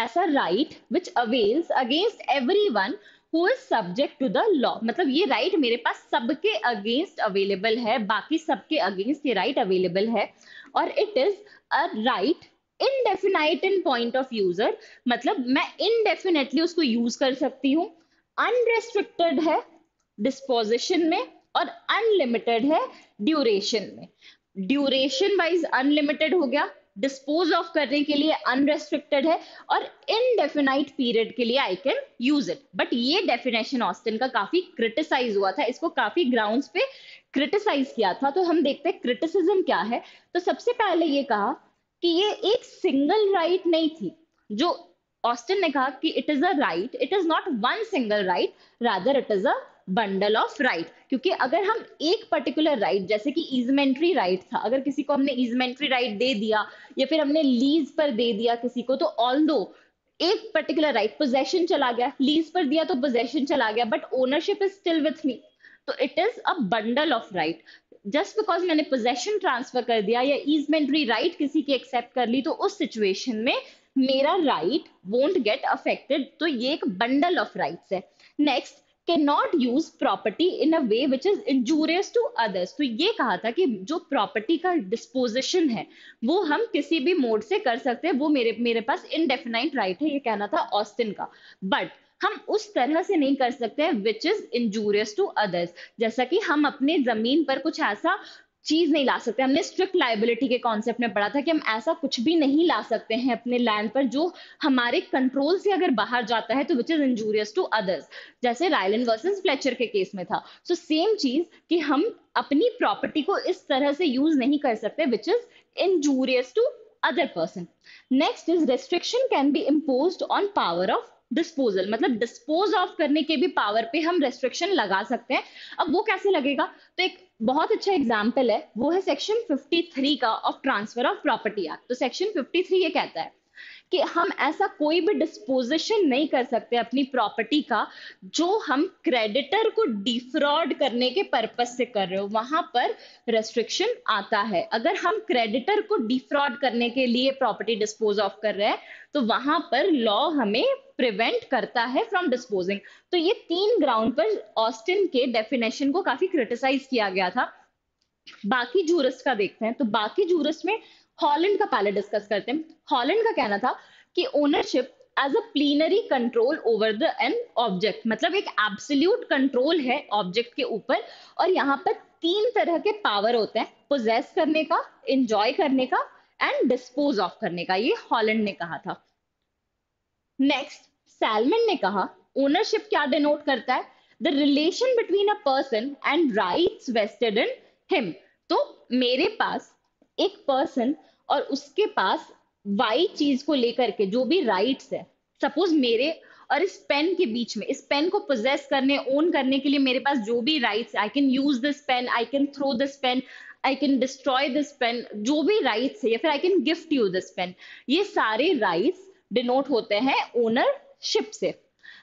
Speaker 1: ऐसा right which avails against every one who is subject to the law मतलब ये राइट right मेरे पास सबके अगेंस्ट अवेलेबल है बाकी सबके अगेंस्ट ये राइट right अवेलेबल है और it is a right indefinite in point of user मतलब मैं इनडेफिनेटली उसको यूज कर सकती हूँ अनरेस्ट्रिक्टेड है डिस्पोजिशन में और अनलिमिटेड है ड्यूरेशन में ड्यूरेशन वाइज अनलिमिटेड हो गया डिस्पोज ऑफ करने के लिए अनरेस्ट्रिक्टेड है और इनडेफिनाइट पीरियड के लिए I can use it but ये डेफिनेशन ऑस्टिन का काफी क्रिटिसाइज हुआ था इसको काफी ग्राउंड पे क्रिटिसाइज किया था तो हम देखते हैं क्रिटिसिज्म क्या है तो सबसे पहले ये कहा कि ये एक सिंगल राइट right नहीं थी जो ऑस्टिन ने कहा कि it is a right it is not one single right rather it is a bundle of right क्योंकि अगर हम एक पर्टिकुलर राइट right, जैसे कि इजमेंट्री राइट था अगर किसी को हमने इजमेंट्री राइट right दे दिया या फिर हमने लीज पर दे दिया किसी को तो ऑल दो एक पर्टिकुलर राइट पोजेशन चला गया लीज पर दिया तो पोजेशन चला गया but ownership is still with me so it is a bundle of right just because मैंने पोजेशन ट्रांसफर कर दिया या इजमेंट्री राइट right किसी की एक्सेप्ट कर ली तो उस सिचुएशन में मेरा राइट वोंट गेट अफेक्टेड तो ये एक बंडल ऑफ राइट्स है next can not use property in a way which is injurious to others तो ये कहा था कि जो प्रॉपर्टी का डिस्पोजिशन है वो हम किसी भी मोड से कर सकते हैं वो मेरे मेरे पास इनडेफिनाइट राइट right है ये कहना था ऑस्टिन का बट हम उस तरह से नहीं कर सकते हैं which is injurious to others जैसा कि हम अपने जमीन पर कुछ ऐसा चीज नहीं ला सकते हमने स्ट्रिक्ट लाइबिलिटी के कॉन्सेप्ट में पढ़ा था कि हम ऐसा कुछ भी नहीं ला सकते हैं अपने लैंड पर जो हमारे कंट्रोल से अगर बाहर जाता है तो which is injurious to others जैसे रायलन वर्सेस फ्लेचर के केस में था सो सेम चीज कि हम अपनी प्रॉपर्टी को इस तरह से यूज नहीं कर सकते which is injurious to other person next is restriction can be impose on power of disposal मतलब डिस्पोज ऑफ करने के भी पावर पे हम रेस्ट्रिक्शन लगा सकते हैं अब वो कैसे लगेगा तो एक बहुत अच्छा एग्जाम्पल है वो है सेक्शन 53 का of transfer of property act तो सेक्शन 53 ये कहता है कि हम ऐसा कोई भी डिस्पोजिशन नहीं कर सकते अपनी प्रॉपर्टी का जो हम क्रेडिटर को डिफ्रॉड करने के पर्पज से कर रहे हो वहां पर रेस्ट्रिक्शन आता है अगर हम क्रेडिटर को डिफ्रॉड करने के लिए प्रॉपर्टी डिस्पोज ऑफ कर रहे हैं तो वहां पर लॉ हमें प्रिवेंट करता है फ्रॉम डिस्पोजिंग तो ये तीन ग्राउंड पर ऑस्टिन के डेफिनेशन को काफी क्रिटिसाइज किया गया था बाकी जूरिस्ट का देखते हैं तो बाकी जूरिस्ट में हॉलैंड का पहले डिस्कस करते हैं हॉलैंड का कहना था कि ownership as a plenary control over the an object मतलब एक एब्सोल्यूट कंट्रोल है ऑब्जेक्ट के ऊपर और यहाँ पर तीन तरह के पावर होते हैं पोजेस करने का इंजॉय करने का एंड डिस्पोज ऑफ करने का ये हॉलैंड ने कहा था नेक्स्ट सैलमन ने कहा ओनरशिप क्या डिनोट करता है the relation between a person and rights vested in him तो मेरे पास एक पर्सन और उसके पास वाई चीज को लेकर के जो भी राइट्स है सपोज मेरे और इस पेन के बीच में इस पेन को पोजेस करने ओन करने के लिए मेरे पास जो भी rights I can use this pen I can throw this pen I can destroy this pen जो भी राइट्स है या फिर I can gift you this pen ये सारे राइट्स डिनोट होते हैं ओनर शिप से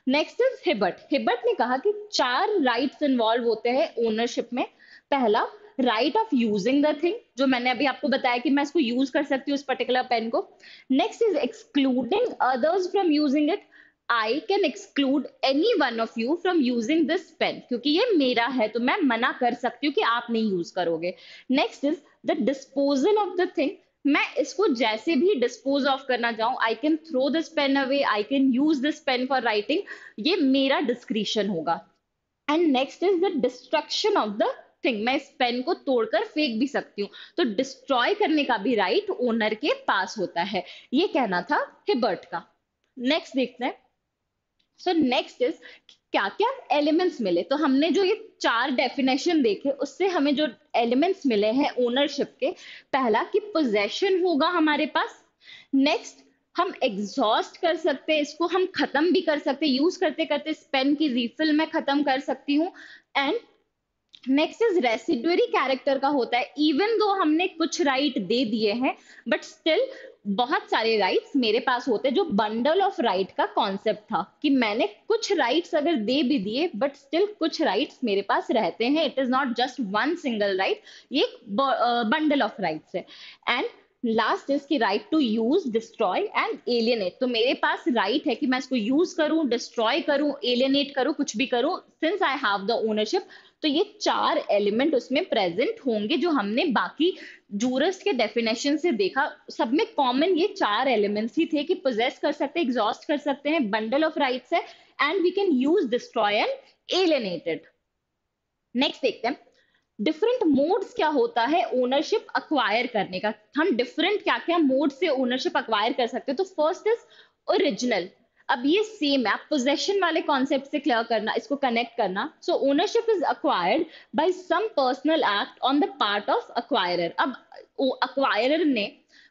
Speaker 1: नेक्स्ट इज हिबर्ट हिबर्ट ने कहा कि चार राइट्स इन्वॉल्व होते हैं ओनरशिप में पहला right of using the thing जो मैंने अभी आपको बताया कि मैं इसको यूज कर सकती हूँ इस पर्टिकुलर पेन को next is excluding others from using it I can exclude any one of you from using this pen क्योंकि ये मेरा है तो मैं मना कर सकती हूँ कि आप नहीं यूज करोगे next is the disposal of the thing मैं इसको जैसे भी डिस्पोज ऑफ करना चाहूँ I can throw this pen away I can use this pen for writing ये मेरा डिस्क्रिप्शन होगा and next is the destruction of the thing मैं इस पेन को तोड़कर फेंक भी सकती हूँ तो डिस्ट्रॉय करने का भी राइट right ओनर के पास होता है ये कहना था हिबर्ट का नेक्स्ट देखते हैं सो नेक्स्ट इज क्या क्या एलिमेंट्स मिले तो हमने जो ये चार डेफिनेशन देखे उससे हमें जो एलिमेंट्स मिले हैं ओनरशिप के पहला कि पोजेशन होगा हमारे पास नेक्स्ट हम एग्जॉस्ट कर सकते हैं इसको हम खत्म भी कर सकते हैं यूज करते करते इस पेन की रिफिल में खत्म कर सकती हूँ and next is residuary character का होता है इवन दो हमने कुछ राइट right दे दिए हैं बट स्टिल बहुत सारे राइट्स मेरे पास होते जो बंडल ऑफ राइट का कॉन्सेप्ट था कि मैंने कुछ राइट्स अगर दे भी दिए बट स्टिल कुछ राइट्स मेरे पास रहते हैं it is not just one single right ये बंडल ऑफ राइट्स है एंड लास्ट इज की right to use destroy and alienate तो मेरे पास राइट right है कि मैं इसको यूज करूं डिस्ट्रॉय करूं एलियनेट करूं कुछ भी करूं since I have the ownership तो ये चार एलिमेंट उसमें प्रेजेंट होंगे जो हमने बाकी जूरस के डेफिनेशन से देखा सब में कॉमन ये चार एलिमेंट्स ही थे कि पोजेस कर सकते हैं एग्जॉस्ट कर सकते हैं बंडल ऑफ राइट्स है and we can use destroy and alienated next देखते हैं डिफरेंट मोड्स क्या होता है ओनरशिप अक्वायर करने का हम डिफरेंट क्या क्या मोड से ओनरशिप अक्वायर कर सकते हैं तो फर्स्ट इज ओरिजिनल अब ये सेम है आप पोजेशन वाले कॉन्सेप्ट से क्लियर करना इसको कनेक्ट करना so ownership is acquired by some personal act on the part of acquirer अब अक्वायरर ने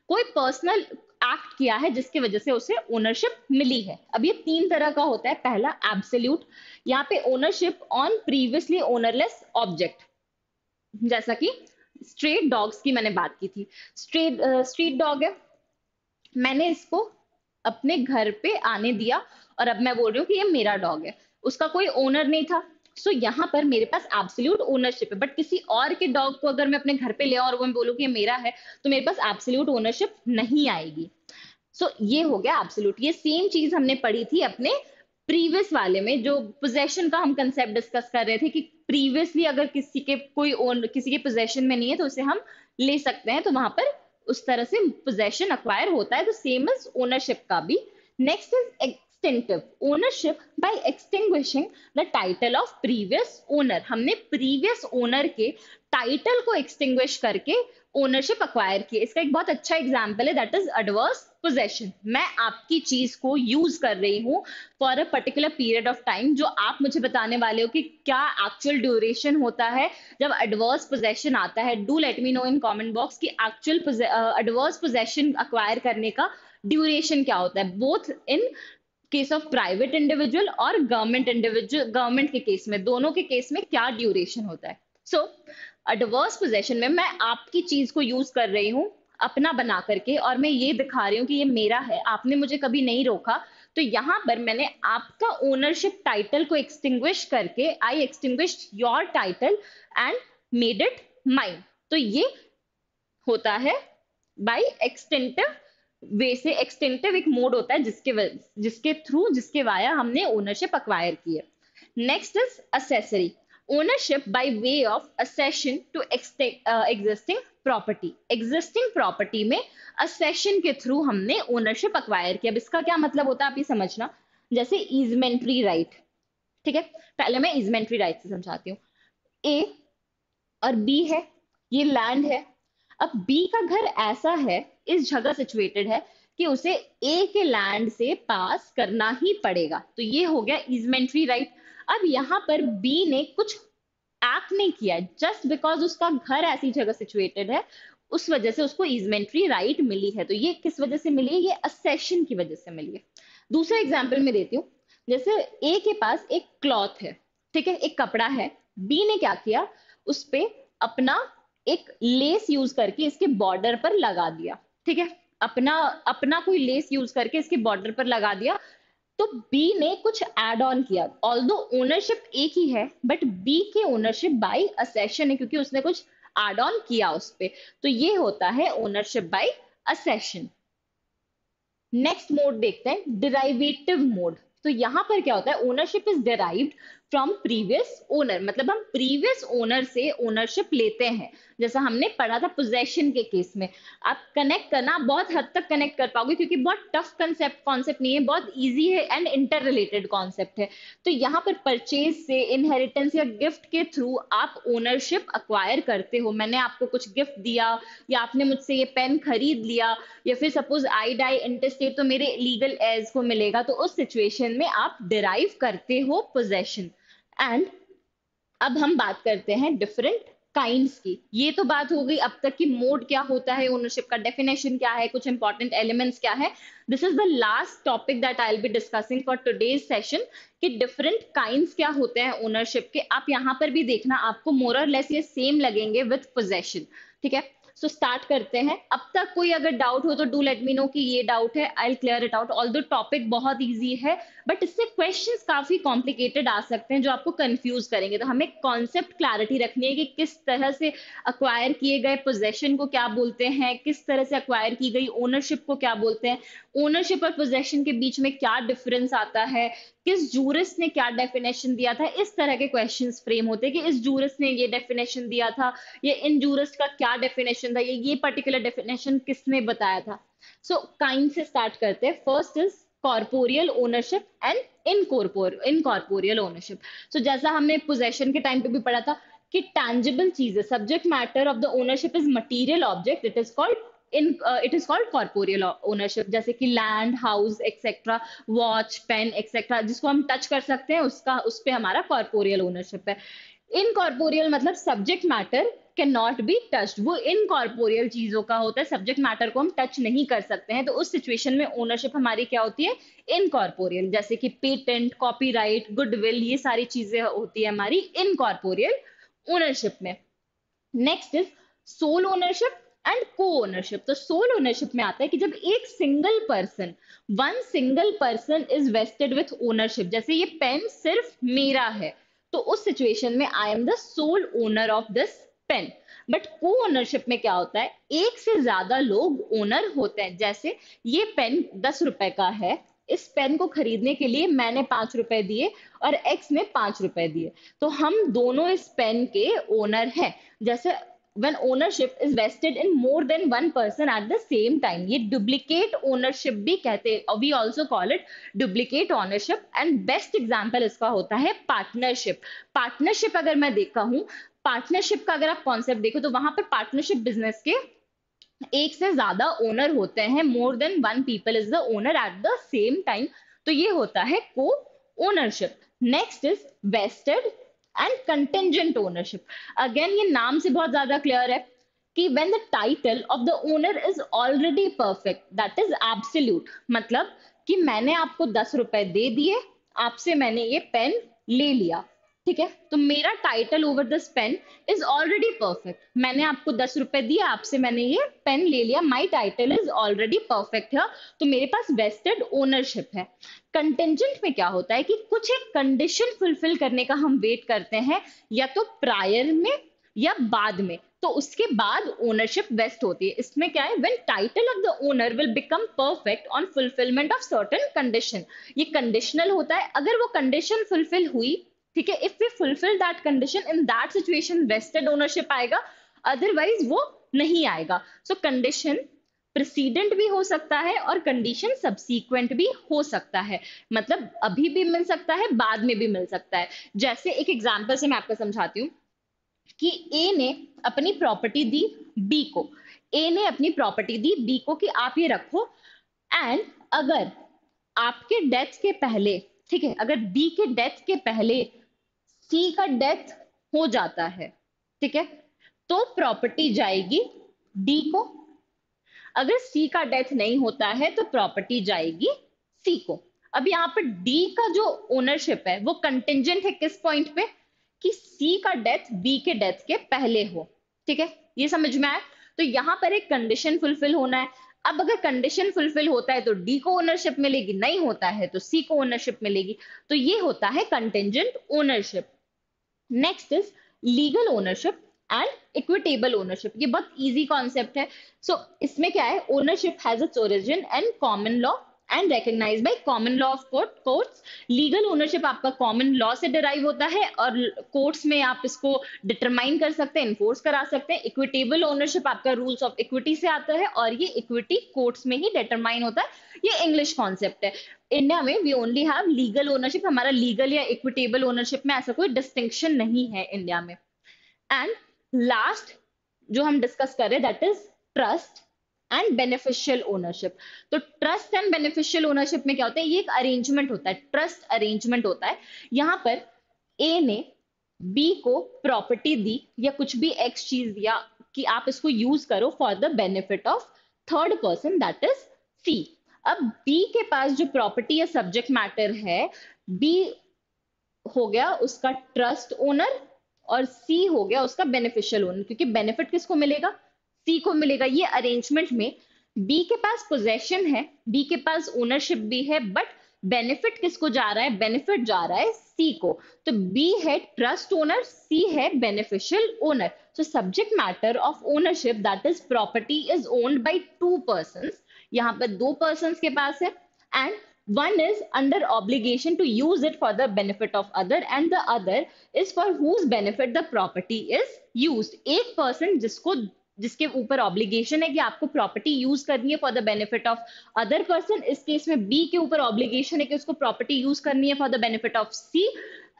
Speaker 1: कोई पर्सनल एक्ट किया है जिसकी वजह से उसे ओनरशिप मिली है अब ये तीन तरह का होता है पहला एब्सोल्यूट यहाँ पे ownership on previously ownerless object जैसा कि स्ट्रीट डॉग्स की मैंने बात की थी स्ट्रीट स्ट्रीट डॉग है मैंने इसको अपने घर पे आने दिया और अब मैं बोल रही हूँ कि ये मेरा डॉग है उसका कोई ओनर नहीं था सो so, यहाँ पर मेरे पास एब्सोल्यूट ओनरशिप है बट किसी और के डॉग को अगर मैं अपने घर पे ले और वो मैं बोलूँ कि ये मेरा है तो मेरे पास एब्सोल्यूट ओनरशिप नहीं आएगी सो so, ये हो गया एब्सोल्यूट ये सेम चीज हमने पढ़ी थी अपने प्रीवियस वाले में जो पोजेशन का हम कंसेप्ट डिस्कस कर रहे थे कि प्रीवियसली अगर किसी के कोई ओन किसी के पोजेशन में नहीं है तो उसे हम ले सकते हैं तो वहां पर उस तरह से पोजेशन अक्वायर होता है तो सेम इज ओनरशिप का भी next is extinctive ownership by extinguishing the title of previous owner हमने प्रीवियस ओनर के टाइटल को एक्सटिंग्विश करके ओनरशिप अक्वायर की इसका एक बहुत अच्छा एग्जाम्पल है दैट इज एडवर्स पोजेशन मैं आपकी चीज को यूज कर रही हूँ for a particular period of time जो आप मुझे बताने वाले हो कि क्या एक्चुअल ड्यूरेशन होता है जब एडवर्स पोजेशन आता है do let me know in comment box की एक्चुअल एडवर्स पोजेशन अक्वायर करने का ड्यूरेशन क्या होता है both in case of private individual और गवर्नमेंट इंडिविजुअल गवर्नमेंट के केस में दोनों के केस में क्या ड्यूरेशन होता है सो so, एडवर्स पोजेशन में मैं आपकी चीज को यूज कर रही हूँ अपना बना करके और मैं ये दिखा रही हूँ कि ये मेरा है आपने मुझे कभी नहीं रोका तो यहाँ पर मैंने आपका ओनरशिप टाइटल को एक्सटिंग्विश करके I extinguish your title and made it mine तो ये होता है बाई एक्सटेंटिव वे से एक्सटेंटिव एक मोड होता है जिसके जिसके थ्रू जिसके वाया हमने ओनरशिप अक्वायर की है next is accessory ownership by way of accession to uh, existing property existing property में असेशन के थ्रू हमने ओनरशिप अक्वायर किया अब इसका क्या मतलब होता है आप ये समझना जैसे इजमेंट्री राइट ठीक है पहले मैं इजमेंट्री राइट से समझाती हूँ ए और बी है ये लैंड है अब बी का घर ऐसा है इस जगह सिचुएटेड है कि उसे ए के लैंड से पास करना ही पड़ेगा तो ये हो गया इजमेंट्री राइट right. अब यहाँ पर बी ने कुछ एक्ट नहीं किया जस्ट बिकॉज उसका घर ऐसी जगह सिचुएटेड है उस वजह से उसको इजमेंट्री राइट right मिली है तो ये किस वजह से मिली है ये असेशन की वजह से मिली है दूसरा एग्जाम्पल मैं देती हूँ जैसे ए के पास एक क्लॉथ है ठीक है एक कपड़ा है बी ने क्या किया उस पर अपना एक लेस यूज करके इसके बॉर्डर पर लगा दिया ठीक है अपना अपना कोई लेस यूज करके इसके बॉर्डर पर लगा दिया तो बी ने कुछ एड ऑन किया ऑल दो ओनरशिप एक ही है बट बी के ओनरशिप बाई असेशन है क्योंकि उसने कुछ एड ऑन किया उस पर तो ये होता है ownership by accession next mode देखते हैं डिराइवेटिव मोड तो यहां पर क्या होता है ownership is derive from previous owner मतलब हम प्रीवियस ओनर से ओनरशिप लेते हैं जैसा हमने पढ़ा था पोजेशन के केस में आप कनेक्ट करना बहुत हद तक कनेक्ट कर पाओगे क्योंकि बहुत टफ कंसेप्ट कॉन्सेप्ट नहीं है बहुत ईजी है एंड इंटर रिलेटेड कॉन्सेप्ट है तो यहाँ पर परचेज से इनहेरिटेंस या गिफ्ट के थ्रू आप ओनरशिप अक्वायर करते हो मैंने आपको कुछ गिफ्ट दिया या आपने मुझसे ये पेन खरीद लिया या फिर सपोज आई डाई इंटरेस्टेड तो मेरे लीगल एज को मिलेगा तो उस सिचुएशन में आप डिराइव करते हो पोजेशन एंड अब हम बात करते हैं डिफरेंट काइंड की ये तो बात हो गई अब तक की मोड क्या होता है ओनरशिप का डेफिनेशन क्या है कुछ इंपॉर्टेंट एलिमेंट्स क्या है this is the last topic that I be discussing for today's session कि डिफरेंट काइंड क्या होते हैं ओनरशिप के आप यहाँ पर भी देखना आपको मोर और लेस ये सेम लगेंगे विथ पोजेशन ठीक है सो स्टार्ट करते हैं अब तक कोई अगर डाउट हो तो डू लेट मी नो कि ये डाउट है I clear it out all the topic बहुत ईजी है बट इससे क्वेश्चन काफी कॉम्प्लिकेटेड आ सकते हैं जो आपको कंफ्यूज करेंगे तो हमें कॉन्सेप्ट क्लैरिटी रखनी है कि किस तरह से अक्वायर किए गए पोजेशन को क्या बोलते हैं किस तरह से अक्वायर की गई ओनरशिप को क्या बोलते हैं ओनरशिप और पोजेशन के बीच में क्या डिफरेंस आता है किस जूरिस ने क्या डेफिनेशन दिया था इस तरह के क्वेश्चन फ्रेम होते कि इस जूरिस ने ये डेफिनेशन दिया था ये इन जूरिस का क्या डेफिनेशन था ये ये पर्टिकुलर डेफिनेशन किसने बताया था सो so, काइंड से स्टार्ट करते हैं first is corporeal ownership and in incorporeal ownership so जैसा हमने पोजेशन के टाइम पे भी पढ़ा था कि टैंजिबल चीज है subject matter of the ownership is material object it is called in it is called corporeal ownership जैसे कि land house etcetera watch pen etcetera जिसको हम टच कर सकते हैं उसका उस पर हमारा कॉर्पोरियल ओनरशिप है कॉर्पोरियल मतलब subject matter can not be touched वो कॉर्पोरियल चीजों का होता है सब्जेक्ट मैटर को हम टच नहीं कर सकते हैं तो उस सिचुएशन में ओनरशिप हमारी क्या होती है कॉर्पोरियल जैसे कि पेटेंट कॉपी राइट गुडविल ये सारी चीजें होती है हमारी कॉर्पोरियल ओनरशिप में next is sole ownership and co ownership तो सोल ओनरशिप में आता है कि जब एक single person one single person is vested with ownership जैसे ये पेन सिर्फ मेरा है तो उस सिचुएशन में I am the sole owner of this pen but co ownership में क्या होता है एक से ज्यादा लोग ओनर होते हैं जैसे ये पेन दस रुपए का है इस पेन को खरीदने के लिए मैंने पांच रुपए दिए और एक्स ने पांच रुपए दिए तो हम दोनों इस पेन के ओनर हैं जैसे when ownership is vested in more than one person at the same time ye duplicate ownership bhi kehte we also call it duplicate ownership and best example iska hota hai partnership partnership agar main dekha hu partnership ka agar aap concept dekho to wahan par partnership business ke एक से ज्यादा owner होते हैं more than one people is the owner at the same time तो ये होता है co ownership next is vested and contingent ownership again ये नाम से बहुत ज्यादा क्लियर है कि when the title of the owner is already perfect that is absolute मतलब कि मैंने आपको दस रुपए दे दिए आपसे मैंने ये पेन ले लिया ठीक है तो मेरा title over this pen is already perfect मैंने आपको दस रुपए दिए आपसे मैंने ये पेन ले लिया my title is already perfect है तो मेरे पास वेस्टेड ओनरशिप है कंटेंजेंट में क्या होता है कि कुछ एक कंडीशन फुलफिल करने का हम वेट करते हैं या तो प्रायर में या बाद में तो उसके बाद ओनरशिप वेस्ट होती है इसमें क्या है when title of the owner will become perfect on fulfilment of certain condition ये कंडीशनल होता है अगर वो कंडीशन फुलफिल हुई ठीक है if we fulfil that condition in that situation vested ownership आएगा अदरवाइज वो नहीं आएगा सो कंडीशन प्रेसिडेंट भी हो सकता है और कंडीशन सब्सिक्वेंट भी हो सकता है मतलब अभी भी मिल सकता है बाद में भी मिल सकता है जैसे एक एग्जाम्पल से मैं आपको समझाती हूँ कि ए ने अपनी प्रॉपर्टी दी बी को ए ने अपनी प्रॉपर्टी दी बी को कि आप ये रखो एंड अगर आपके डेथ के पहले ठीक है अगर बी के डेथ के पहले सी का डेथ हो जाता है ठीक है तो प्रॉपर्टी जाएगी डी को अगर सी का डेथ नहीं होता है तो प्रॉपर्टी जाएगी सी को अब यहां पर डी का जो ओनरशिप है वो कंटेंजेंट है किस पॉइंट पे कि सी का डेथ बी के डेथ के पहले हो ठीक है ये समझ में आया तो यहां पर एक कंडीशन फुलफिल होना है अब अगर कंडीशन फुलफिल होता है तो डी को ओनरशिप मिलेगी नहीं होता है तो सी को ओनरशिप मिलेगी तो ये होता है contingent ownership next is legal ownership and equitable ownership ये बहुत इजी कॉन्सेप्ट है सो so, इसमें क्या है ownership has its origin and common law and recognise by common law of court courts legal ownership आपका कॉमन लॉ से derive होता है और कोर्ट्स में आप इसको डिटरमाइन कर सकते हैं इन्फोर्स करा सकते हैं इक्विटेबल ओनरशिप आपका रूल्स ऑफ इक्विटी से आता है और ये इक्विटी कोर्ट्स में ही डिटरमाइन होता है ये इंग्लिश कॉन्सेप्ट है इंडिया में we only have legal ownership हमारा लीगल या इक्विटेबल ओनरशिप में ऐसा कोई डिस्टिंक्शन नहीं है इंडिया में एंड लास्ट जो हम डिस्कस कर रहे that is trust and beneficial ownership तो ट्रस्ट एंड बेनिफिशियल ओनरशिप में क्या होता है ये एक अरेंजमेंट होता है ट्रस्ट अरेंजमेंट होता है यहां पर ए ने बी को प्रॉपर्टी दी या कुछ भी एक्स चीज दिया कि आप इसको यूज करो for the benefit of third person that is C अब बी के पास जो प्रॉपर्टी या सब्जेक्ट मैटर है बी हो गया उसका ट्रस्ट ओनर और सी हो गया उसका बेनिफिशियल ओनर क्योंकि बेनिफिट किसको मिलेगा सी को मिलेगा ये अरेंजमेंट में बी के पास पोजेशन है बी के पास ओनरशिप भी है बट बेनिफिट किसको जा रहा है बेनिफिट जा रहा है सी को तो बी है ट्रस्ट ओनर सी है beneficial owner so subject matter of ownership that is property is owned by two person यहाँ पर दो पर्सन के पास है and one is under obligation to use it for the benefit of other and the other is for whose benefit the property is use एक person जिसको जिसके ऊपर ऑब्लिगेशन है कि आपको प्रॉपर्टी यूज करनी है for the benefit of other person इस केस में बी के ऊपर ऑब्लिगेशन है कि उसको प्रॉपर्टी यूज करनी है for the benefit of C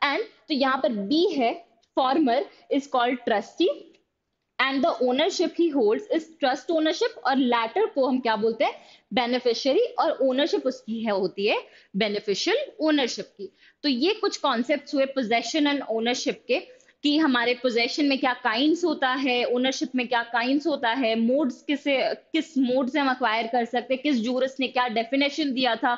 Speaker 1: and तो यहाँ पर बी है former is called trustee and the ownership he holds is trust ownership और लैटर को हम क्या बोलते हैं बेनिफिशियरी और ओनरशिप उसकी है होती है बेनिफिशियल ओनरशिप की तो ये कुछ कॉन्सेप्ट हुए पोजेशन एंड ओनरशिप के कि हमारे पोजेशन में क्या काइंस होता है ओनरशिप में क्या काइंस होता है मोड्स किसे किस मोड से हम अक्वायर कर सकते हैं किस जूरस ने क्या डेफिनेशन दिया था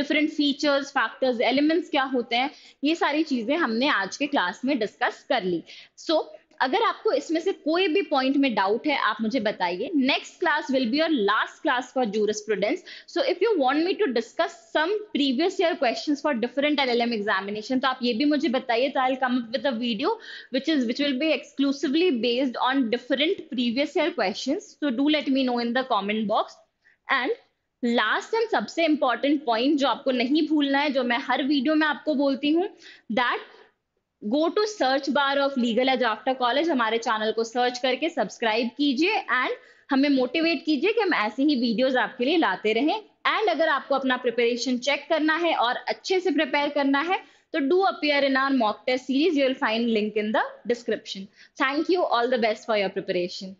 Speaker 1: डिफरेंट फीचर्स फैक्टर्स एलिमेंट्स क्या होते हैं ये सारी चीजें हमने आज के क्लास में डिस्कस कर ली सो so, अगर आपको इसमें से कोई भी पॉइंट में डाउट है आप मुझे बताइए next class will be your last class for jurisprudence so if you want me to discuss some previous year question for different L L M examination तो आप ये भी मुझे बताइए तो I come up with a video which is which will be exclusively based on different previous year question so do let me know in the comment box and last and सबसे important point जो आपको नहीं भूलना है जो मैं हर video में आपको बोलती हूँ that go to search bar of legal edge after college हमारे चैनल को सर्च करके सब्सक्राइब कीजिए एंड हमें मोटिवेट कीजिए कि हम ऐसे ही वीडियोस आपके लिए लाते रहें एंड अगर आपको अपना प्रिपरेशन चेक करना है और अच्छे से प्रिपेयर करना है तो do appear in our mock test series you will find link in the description thank you all the best for your preparation